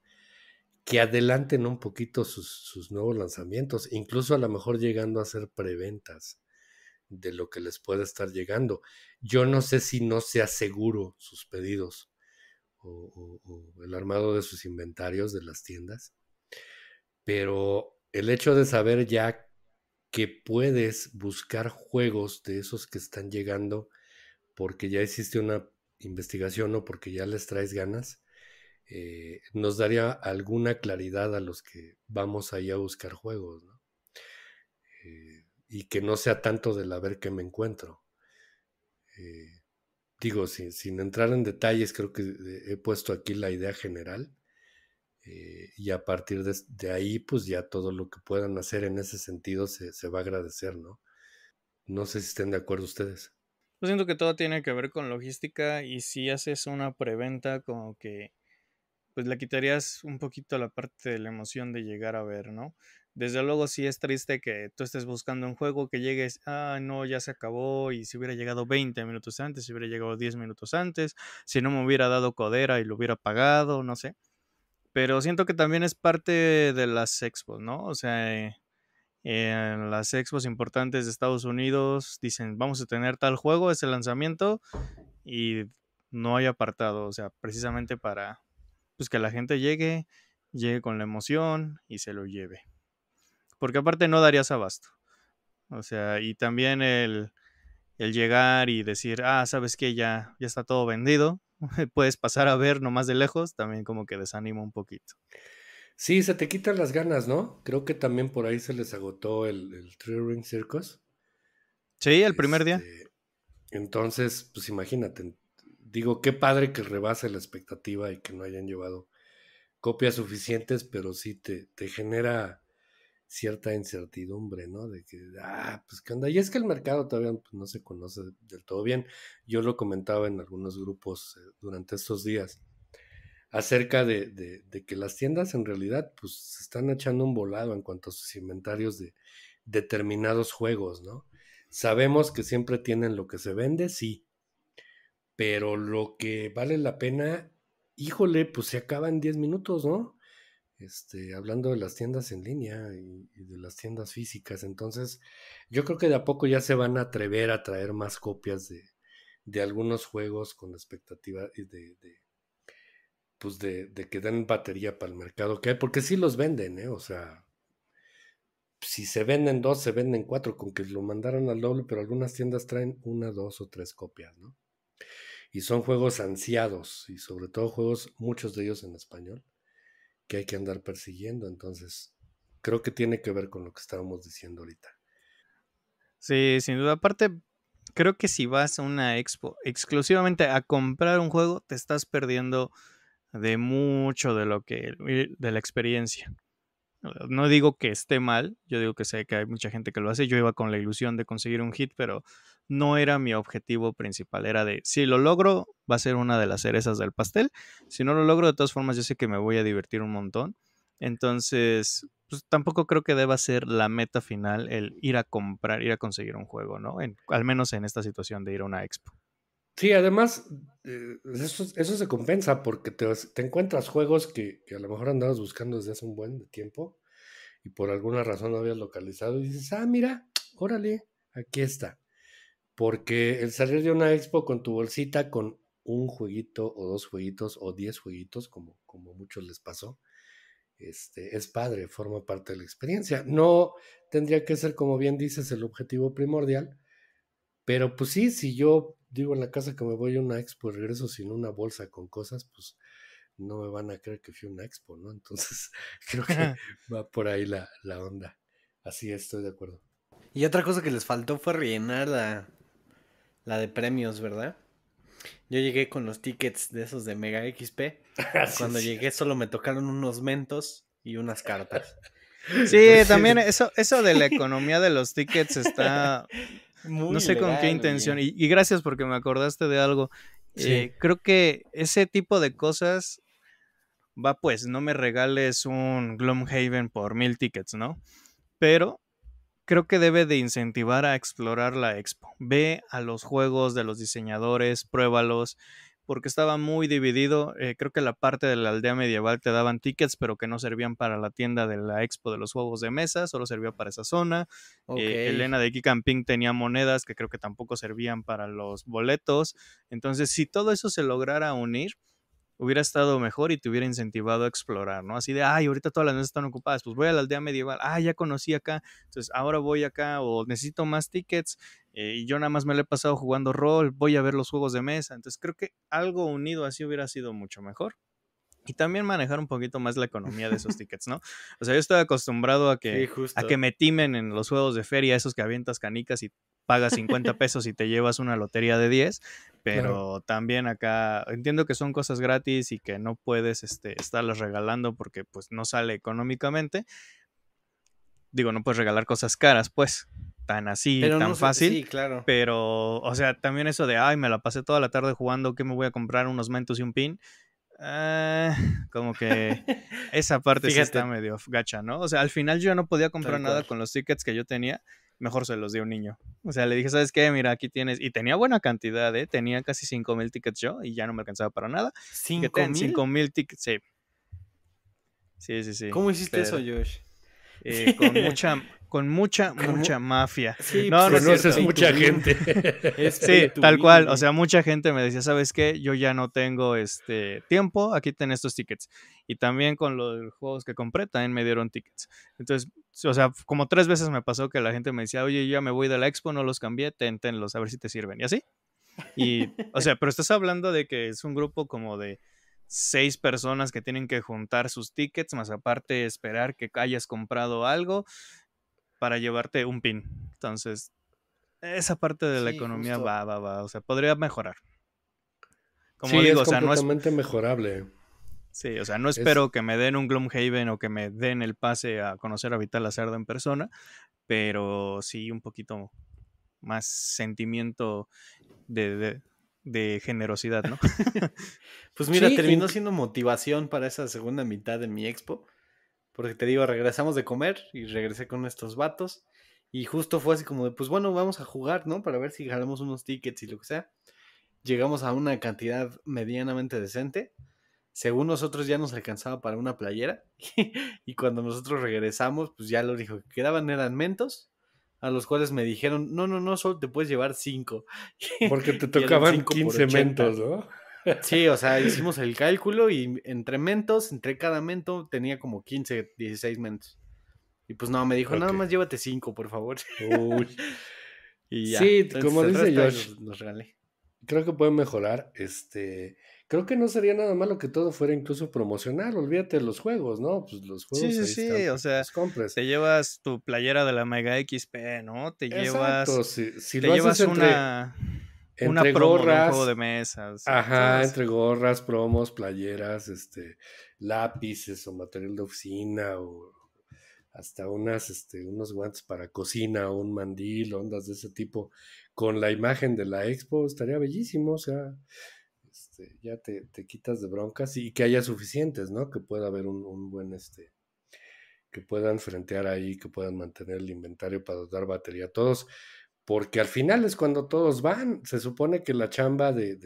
que adelanten un poquito sus, sus nuevos lanzamientos, incluso a lo mejor llegando a hacer preventas de lo que les pueda estar llegando. Yo no sé si no se seguro sus pedidos o, el armado de sus inventarios de las tiendas, pero el hecho de saber ya que puedes buscar juegos de esos que están llegando porque ya hiciste una investigación o porque ya les traes ganas, eh, nos daría alguna claridad a los que vamos ahí a buscar juegos. Eh, y que no sea tanto del la ver que me encuentro. Eh, digo, sin, entrar en detalles, creo que eh, he puesto aquí la idea general eh, y a partir de, ahí, pues ya todo lo que puedan hacer en ese sentido se, va a agradecer, ¿no? No sé si estén de acuerdo ustedes. Yo siento que todo tiene que ver con logística y si haces una preventa como que pues le quitarías un poquito la parte de la emoción de llegar a ver, ¿no? desde luego sí es triste que tú estés buscando un juego que llegues, ah, no, ya se acabó y si hubiera llegado 20 minutos antes, si hubiera llegado 10 minutos antes, si no me hubiera dado codera y lo hubiera pagado, no sé. Pero siento que también es parte de las expos, ¿no? O sea, en eh, las expos importantes de Estados Unidos dicen, vamos a tener tal juego, ese lanzamiento y no hay apartado, o sea, precisamente para pues que la gente llegue, llegue con la emoción y se lo lleve porque aparte no darías abasto. O sea, y también el, llegar y decir, ah, sabes que ya, ya está todo vendido, puedes pasar a ver nomás de lejos, también como que desanima un poquito. Sí, se te quitan las ganas, ¿no? Creo que también por ahí se les agotó el, el Three Ring Circus. Sí, el primer día. Este, entonces, pues imagínate, digo, qué padre que rebase la expectativa y que no hayan llevado copias suficientes, pero sí te, te genera cierta incertidumbre, ¿no? De que, ah, pues Y es que el mercado todavía pues, no se conoce del todo bien. Yo lo comentaba en algunos grupos eh, durante estos días acerca de, que las tiendas en realidad pues se están echando un volado en cuanto a sus inventarios de determinados juegos, ¿no? Sabemos que siempre tienen lo que se vende, sí, pero lo que vale la pena, híjole, pues se acaba en 10 minutos, ¿no? Este, hablando de las tiendas en línea y, de las tiendas físicas. Entonces, yo creo que de a poco ya se van a atrever a traer más copias de, algunos juegos con la expectativa pues, de, que den batería para el mercado porque sí los venden, ¿eh? o sea, si se venden dos, se venden cuatro, con que lo mandaron al doble, pero algunas tiendas traen una, dos o tres copias, ¿no? Y son juegos ansiados, y sobre todo juegos, muchos de ellos en español, que hay que andar persiguiendo. Entonces, creo que tiene que ver con lo que estábamos diciendo ahorita. Sí, sin duda. Aparte, creo que si vas a una expo exclusivamente a comprar un juego, te estás perdiendo de mucho de lo que de la experiencia. No digo que esté mal, yo digo que sé que hay mucha gente que lo hace. Yo iba con la ilusión de conseguir un hit, pero no era mi objetivo principal, era de, si lo logro, va a ser una de las cerezas del pastel, si no lo logro, de todas formas, yo sé que me voy a divertir un montón. Entonces, pues tampoco creo que deba ser la meta final el ir a comprar, ir a conseguir un juego, ¿no? al menos en esta situación de ir a una expo. Sí, además, eh, eso, se compensa porque te, encuentras juegos que, que, a lo mejor andabas buscando desde hace un buen tiempo y por alguna razón no habías localizado y dices, ah, mira, órale, aquí está. Porque el salir de una expo con tu bolsita, con un jueguito o dos jueguitos o diez jueguitos, como, como muchos les pasó, este, es padre, forma parte de la experiencia. No tendría que ser, como bien dices, el objetivo primordial, pero pues sí, si yo digo en la casa que me voy a una expo y regreso sin una bolsa con cosas, pues no me van a creer que fui a una expo, ¿no? Entonces creo que va por ahí la, onda. Así estoy de acuerdo. Y otra cosa que les faltó fue rellenar la, la de premios, ¿verdad? Yo llegué con los tickets de esos de Mega XP. Ah, Cuando llegué solo me tocaron unos mentos y unas cartas. Sí, también eso, eso de la economía de los tickets está... no sé con qué intención. Y, gracias porque me acordaste de algo. Eh, creo que ese tipo de cosas va pues, no me regales un Gloomhaven por mil tickets, ¿no? Pero creo que debe de incentivar a explorar la expo. Ve a los juegos de los diseñadores, pruébalos, porque estaba muy dividido. Eh, creo que la parte de la aldea medieval te daban tickets, pero que no servían para la tienda de la expo de los juegos de mesa, solo servía para esa zona. Eh, Elena de Kikamping tenía monedas que creo que tampoco servían para los boletos. Entonces, si todo eso se lograra unir, hubiera estado mejor y te hubiera incentivado a explorar, ¿no? Así de, ay, ahorita todas las noches están ocupadas, pues voy a la aldea medieval, ah, ya conocí acá, entonces ahora voy acá o necesito más tickets eh, y yo nada más me lo he pasado jugando rol, voy a ver los juegos de mesa, entonces creo que algo unido así hubiera sido mucho mejor y también manejar un poquito más la economía de esos tickets, ¿no? O sea, yo estoy acostumbrado a que, a que me timen en los juegos de feria, esos que avientas canicas y pagas 50 pesos y te llevas una lotería de 10, pero también acá entiendo que son cosas gratis y que no puedes este, estarlas regalando porque pues no sale económicamente. Digo, no puedes regalar cosas caras, pues tan así, tan fácil. claro. Pero, o sea, también eso de, ay, me la pasé toda la tarde jugando, ¿qué me voy a comprar? Unos mentos y un pin. Ah, como que esa parte sí está medio gacha, ¿no? O sea, al final yo no podía comprar nada con los tickets que yo tenía mejor se los di un niño. O sea, le dije, ¿sabes qué? Mira, aquí tienes. Y tenía buena cantidad, ¿eh? Tenía casi cinco mil tickets yo y ya no me alcanzaba para nada. ¿Cinco mil? tickets, sí. Sí, sí, sí. ¿Cómo hiciste eso, Josh? Eh, con mucha con mucha, mucha mafia. Sí, pues, no, no es pues, mucha gente. sí, tal cual. O sea, mucha gente me decía, ¿sabes qué? Yo ya no tengo este tiempo, aquí ten estos tickets. Y también con los juegos que compré, también me dieron tickets. Entonces, o sea, como tres veces me pasó que la gente me decía, oye, yo ya me voy de la expo, no los cambié, téntenlos, a ver si te sirven. Y así. Y, o sea, pero estás hablando de que es un grupo como de seis personas que tienen que juntar sus tickets, más aparte esperar que hayas comprado algo para llevarte un pin. Entonces, esa parte de la economía va, va, va. O sea, podría mejorar. Como sí, digo, es sea, completamente mejorable. Sí, o sea, no espero que me den un Gloomhaven o que me den el pase a conocer a Vital Acerda en persona, pero sí un poquito más sentimiento de, de generosidad, ¿no? pues mira, terminó siendo motivación para esa segunda mitad de mi expo. Porque te digo, regresamos de comer y regresé con nuestros vatos. Y justo fue así como de, pues bueno, vamos a jugar, ¿no? Para ver si ganamos unos tickets y lo que sea. Llegamos a una cantidad medianamente decente. Según nosotros ya nos alcanzaba para una playera. y cuando nosotros regresamos, pues ya lo dijo que quedaban eran mentos a los cuales me dijeron, no, no, no, solo te puedes llevar cinco. Porque te tocaban 15 mentos, ¿no? Sí, o sea, hicimos el cálculo y entre mentos, entre cada mento, tenía como 15, 16 mentos. Y pues no, me dijo, nada más llévate cinco, por favor. Uy. y ya. Sí, como dice Josh, regalé. Creo que puede mejorar este creo que no sería nada malo que todo fuera incluso promocional, olvídate de los juegos, ¿no? Pues los juegos. Sí, sí, sí, o sea, pues, compres. te llevas tu playera de la Mega XP, ¿no? Te llevas, si, si lo llevas una, entre de un juego de mesas. Ajá, entre gorras, promos, playeras, este, lápices o material de oficina o hasta unas, este, unos guantes para cocina, o un mandil, ondas de ese tipo, con la imagen de la expo, estaría bellísimo, o sea, este, ya te, quitas de broncas y que haya suficientes, ¿no? Que pueda haber un, buen, este, que puedan frentear ahí, que puedan mantener el inventario para dar batería a todos, porque al final es cuando todos van. Se supone que la chamba de,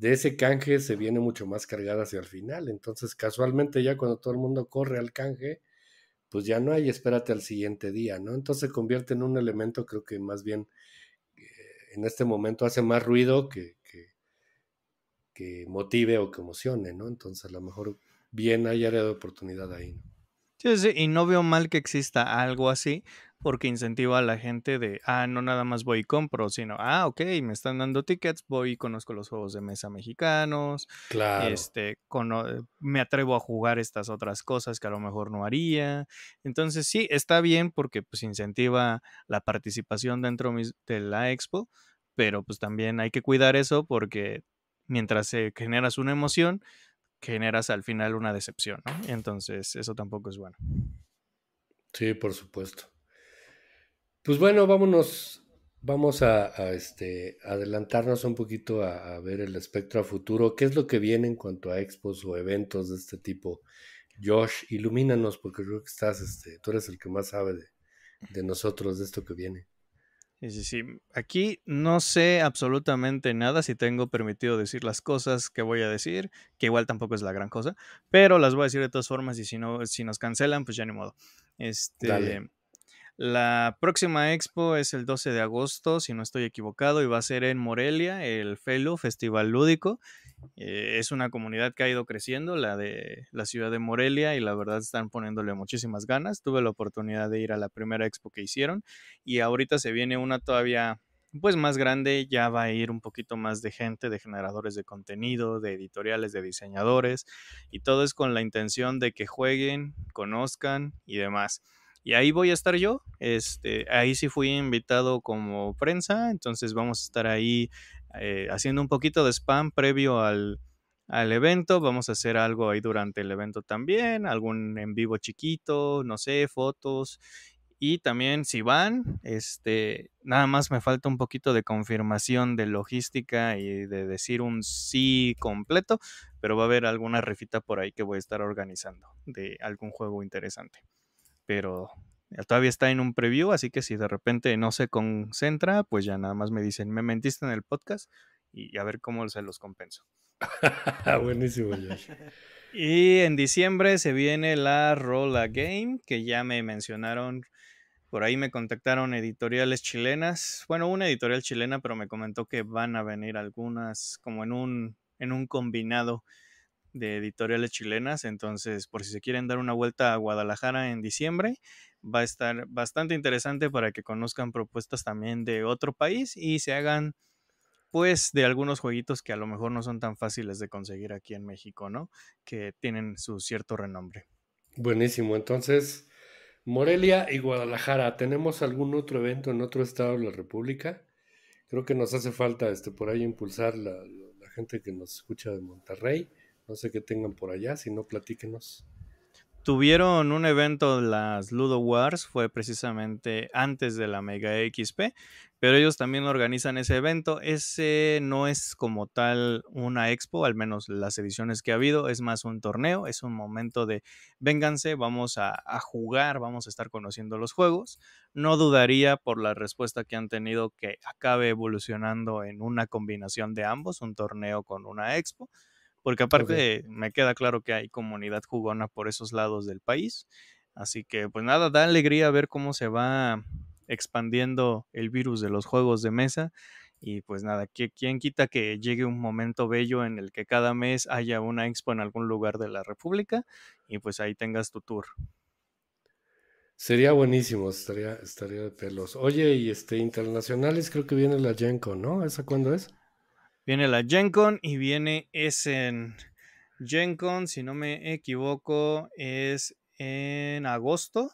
ese canje se viene mucho más cargada hacia el final. Entonces, casualmente ya cuando todo el mundo corre al canje, pues ya no hay espérate al siguiente día, ¿no? Entonces se convierte en un elemento, creo que más bien eh, en este momento hace más ruido que, que motive o que emocione, ¿no? Entonces a lo mejor bien hay área de oportunidad ahí, ¿no? Sí, sí, y no veo mal que exista algo así, porque incentiva a la gente de, ah, no nada más voy y compro, sino, ah, ok, me están dando tickets, voy y conozco los juegos de mesa mexicanos, claro. este, eh, me atrevo a jugar estas otras cosas que a lo mejor no haría. Entonces sí, está bien porque pues incentiva la participación dentro de la expo, pero pues también hay que cuidar eso porque mientras eh, generas una emoción, generas al final una decepción, ¿no? Entonces, eso tampoco es bueno. Sí, por supuesto. Pues bueno, vámonos, vamos a, este, adelantarnos un poquito a, ver el espectro a futuro. ¿Qué es lo que viene en cuanto a expos o eventos de este tipo? Josh, ilumínanos porque creo que estás, este, tú eres el que más sabe de nosotros, de esto que viene. Sí, sí, Aquí no sé absolutamente nada si tengo permitido decir las cosas que voy a decir, que igual tampoco es la gran cosa, pero las voy a decir de todas formas y si no, si nos cancelan, pues ya ni modo. Este, La próxima expo es el 12 de agosto, si no estoy equivocado, y va a ser en Morelia, el Felo Festival Lúdico. Eh, es una comunidad que ha ido creciendo, la de la ciudad de Morelia, y la verdad están poniéndole muchísimas ganas. Tuve la oportunidad de ir a la primera expo que hicieron y ahorita se viene una todavía pues más grande, ya va a ir un poquito más de gente, de generadores de contenido, de editoriales, de diseñadores, y todo es con la intención de que jueguen, conozcan y demás. Y ahí voy a estar yo, este, ahí sí fui invitado como prensa, entonces vamos a estar ahí eh, haciendo un poquito de spam previo al, evento. Vamos a hacer algo ahí durante el evento también, algún en vivo chiquito, no sé, fotos. Y también si van, este, nada más me falta un poquito de confirmación de logística y de decir un sí completo, pero va a haber alguna refita por ahí que voy a estar organizando de algún juego interesante. Pero eh, todavía está en un preview, así que si de repente no se concentra, pues ya nada más me dicen, me mentiste en el podcast y a ver cómo se los compenso. Buenísimo, Josh. y en diciembre se viene la Rola Game, que ya me mencionaron. Por ahí me contactaron editoriales chilenas. Bueno, una editorial chilena, pero me comentó que van a venir algunas como en un, en un combinado de editoriales chilenas. Entonces, por si se quieren dar una vuelta a Guadalajara en diciembre, va a estar bastante interesante para que conozcan propuestas también de otro país y se hagan pues de algunos jueguitos que a lo mejor no son tan fáciles de conseguir aquí en México, ¿no? Que tienen su cierto renombre. Buenísimo, entonces Morelia y Guadalajara, ¿tenemos algún otro evento en otro estado de la República? Creo que nos hace falta este, por ahí impulsar la, la gente que nos escucha de Monterrey. No sé qué tengan por allá, si no, platíquenos. Tuvieron un evento, las Ludo Wars, fue precisamente antes de la Mega XP, pero ellos también organizan ese evento. Ese no es como tal una expo, al menos las ediciones que ha habido, es más un torneo, es un momento de vénganse, vamos a, a jugar, vamos a estar conociendo los juegos. No dudaría por la respuesta que han tenido que acabe evolucionando en una combinación de ambos, un torneo con una expo porque aparte me queda claro que hay comunidad jugona por esos lados del país. Así que pues nada, da alegría ver cómo se va expandiendo el virus de los juegos de mesa. Y pues nada, ¿quién quita que llegue un momento bello en el que cada mes haya una expo en algún lugar de la República y pues ahí tengas tu tour? Sería buenísimo, estaría, estaría de pelos. Oye, y este, internacionales creo que viene la Genco, ¿no? ¿Esa cuándo es? Viene la GenCon y viene Essen. GenCon si no me equivoco, es en agosto.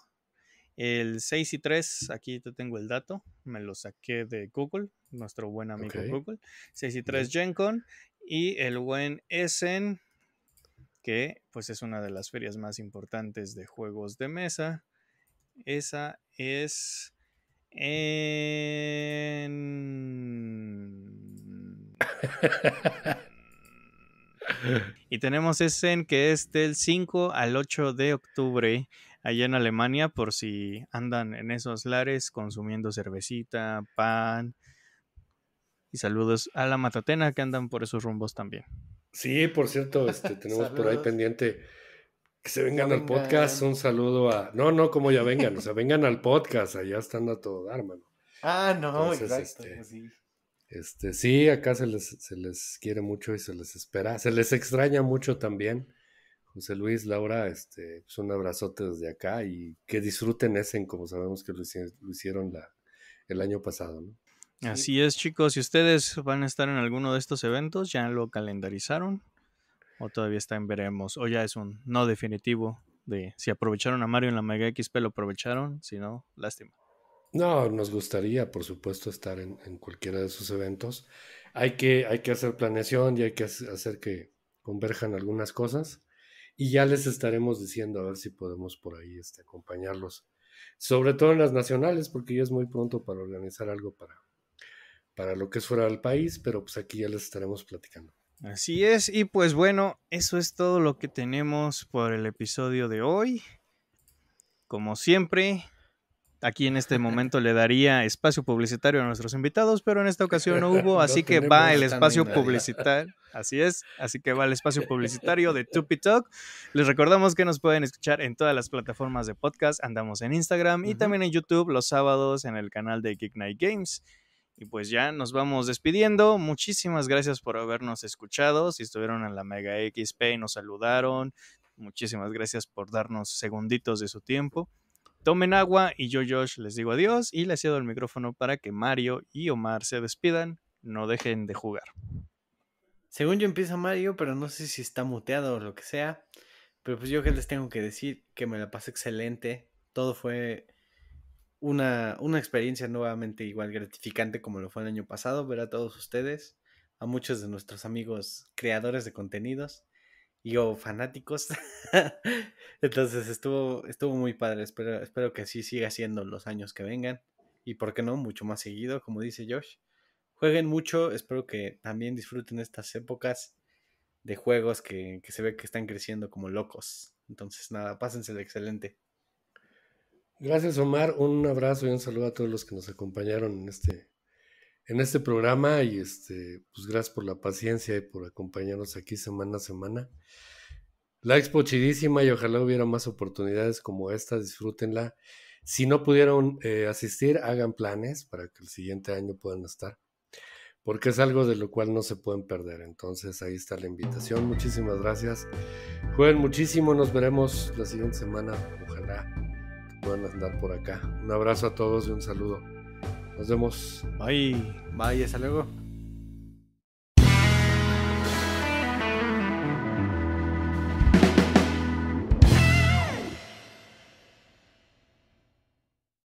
El 6 y 3, aquí te tengo el dato, me lo saqué de Google, nuestro buen amigo Google. 6 y 3 GenCon y el buen Essen, que pues es una de las ferias más importantes de juegos de mesa. Esa es en y tenemos ese en que es del 5 al 8 de octubre allá en Alemania por si andan en esos lares consumiendo cervecita, pan. Y saludos a la Matatena que andan por esos rumbos también. Sí, por cierto, este, tenemos por ahí pendiente que se vengan al podcast. Un saludo a. No, no, como ya vengan, o sea, vengan al podcast, allá están a todo dar, mano. Ah, no, exacto. Este, pues sí. Este, sí, acá se les, quiere mucho y se les espera. Se les extraña mucho también. José Luis, Laura, este, pues, un abrazote desde acá y que disfruten ese, como sabemos que lo, hicieron la, el año pasado, Así es, chicos. Si ustedes van a estar en alguno de estos eventos, ya lo calendarizaron o todavía está en veremos o ya es un no definitivo de si aprovecharon a Mario en la Mega XP lo aprovecharon, si no, lástima. No, nos gustaría, por supuesto, estar en, cualquiera de esos eventos. Hay que, hay que hacer planeación y hay que hacer que converjan algunas cosas. Y ya les estaremos diciendo a ver si podemos por ahí este, acompañarlos. Sobre todo en las nacionales, porque ya es muy pronto para organizar algo para, para lo que es fuera del país, pero pues aquí ya les estaremos platicando. Así es, y pues bueno, eso es todo lo que tenemos por el episodio de hoy. Como siempre, Aquí en este momento le daría espacio publicitario a nuestros invitados, pero en esta ocasión no hubo, así que va el espacio publicitario. Así es, así que va el espacio publicitario de Tupi Talk. Les recordamos que nos pueden escuchar en todas las plataformas de podcast. Andamos en Instagram y también en YouTube los sábados en el canal de Geek Night Games. Y pues ya nos vamos despidiendo. Muchísimas gracias por habernos escuchado. Si estuvieron en la Mega XP y nos saludaron, muchísimas gracias por darnos segunditos de su tiempo. Tomen agua y yo, Josh, les digo adiós y les cedo el micrófono para que Mario y Omar se despidan. No dejen de jugar. Según yo empieza Mario, pero no sé si está muteado o lo que sea. Pero pues yo que les tengo que decir que me la pasé excelente. Todo fue una, una experiencia nuevamente igual gratificante como lo fue el año pasado. Ver a todos ustedes, a muchos de nuestros amigos creadores de contenidos y o fanáticos. Entonces estuvo, estuvo muy padre. Espero, espero que así siga siendo los años que vengan. Y por qué no, mucho más seguido, como dice Josh. Jueguen mucho, espero que también disfruten estas épocas de juegos que, se ve que están creciendo como locos. Entonces, nada, ser excelente. Gracias, Omar. Un abrazo y un saludo a todos los que nos acompañaron en este en este programa y este, pues gracias por la paciencia y por acompañarnos aquí semana a semana. La expo chidísima y ojalá hubiera más oportunidades como esta, disfrútenla. Si no pudieron eh, asistir, hagan planes para que el siguiente año puedan estar, porque es algo de lo cual no se pueden perder. Entonces ahí está la invitación. Muchísimas gracias. Jueguen muchísimo, nos veremos la siguiente semana. Ojalá puedan andar por acá. Un abrazo a todos y un saludo. Nos vemos. Bye. Bye, hasta luego.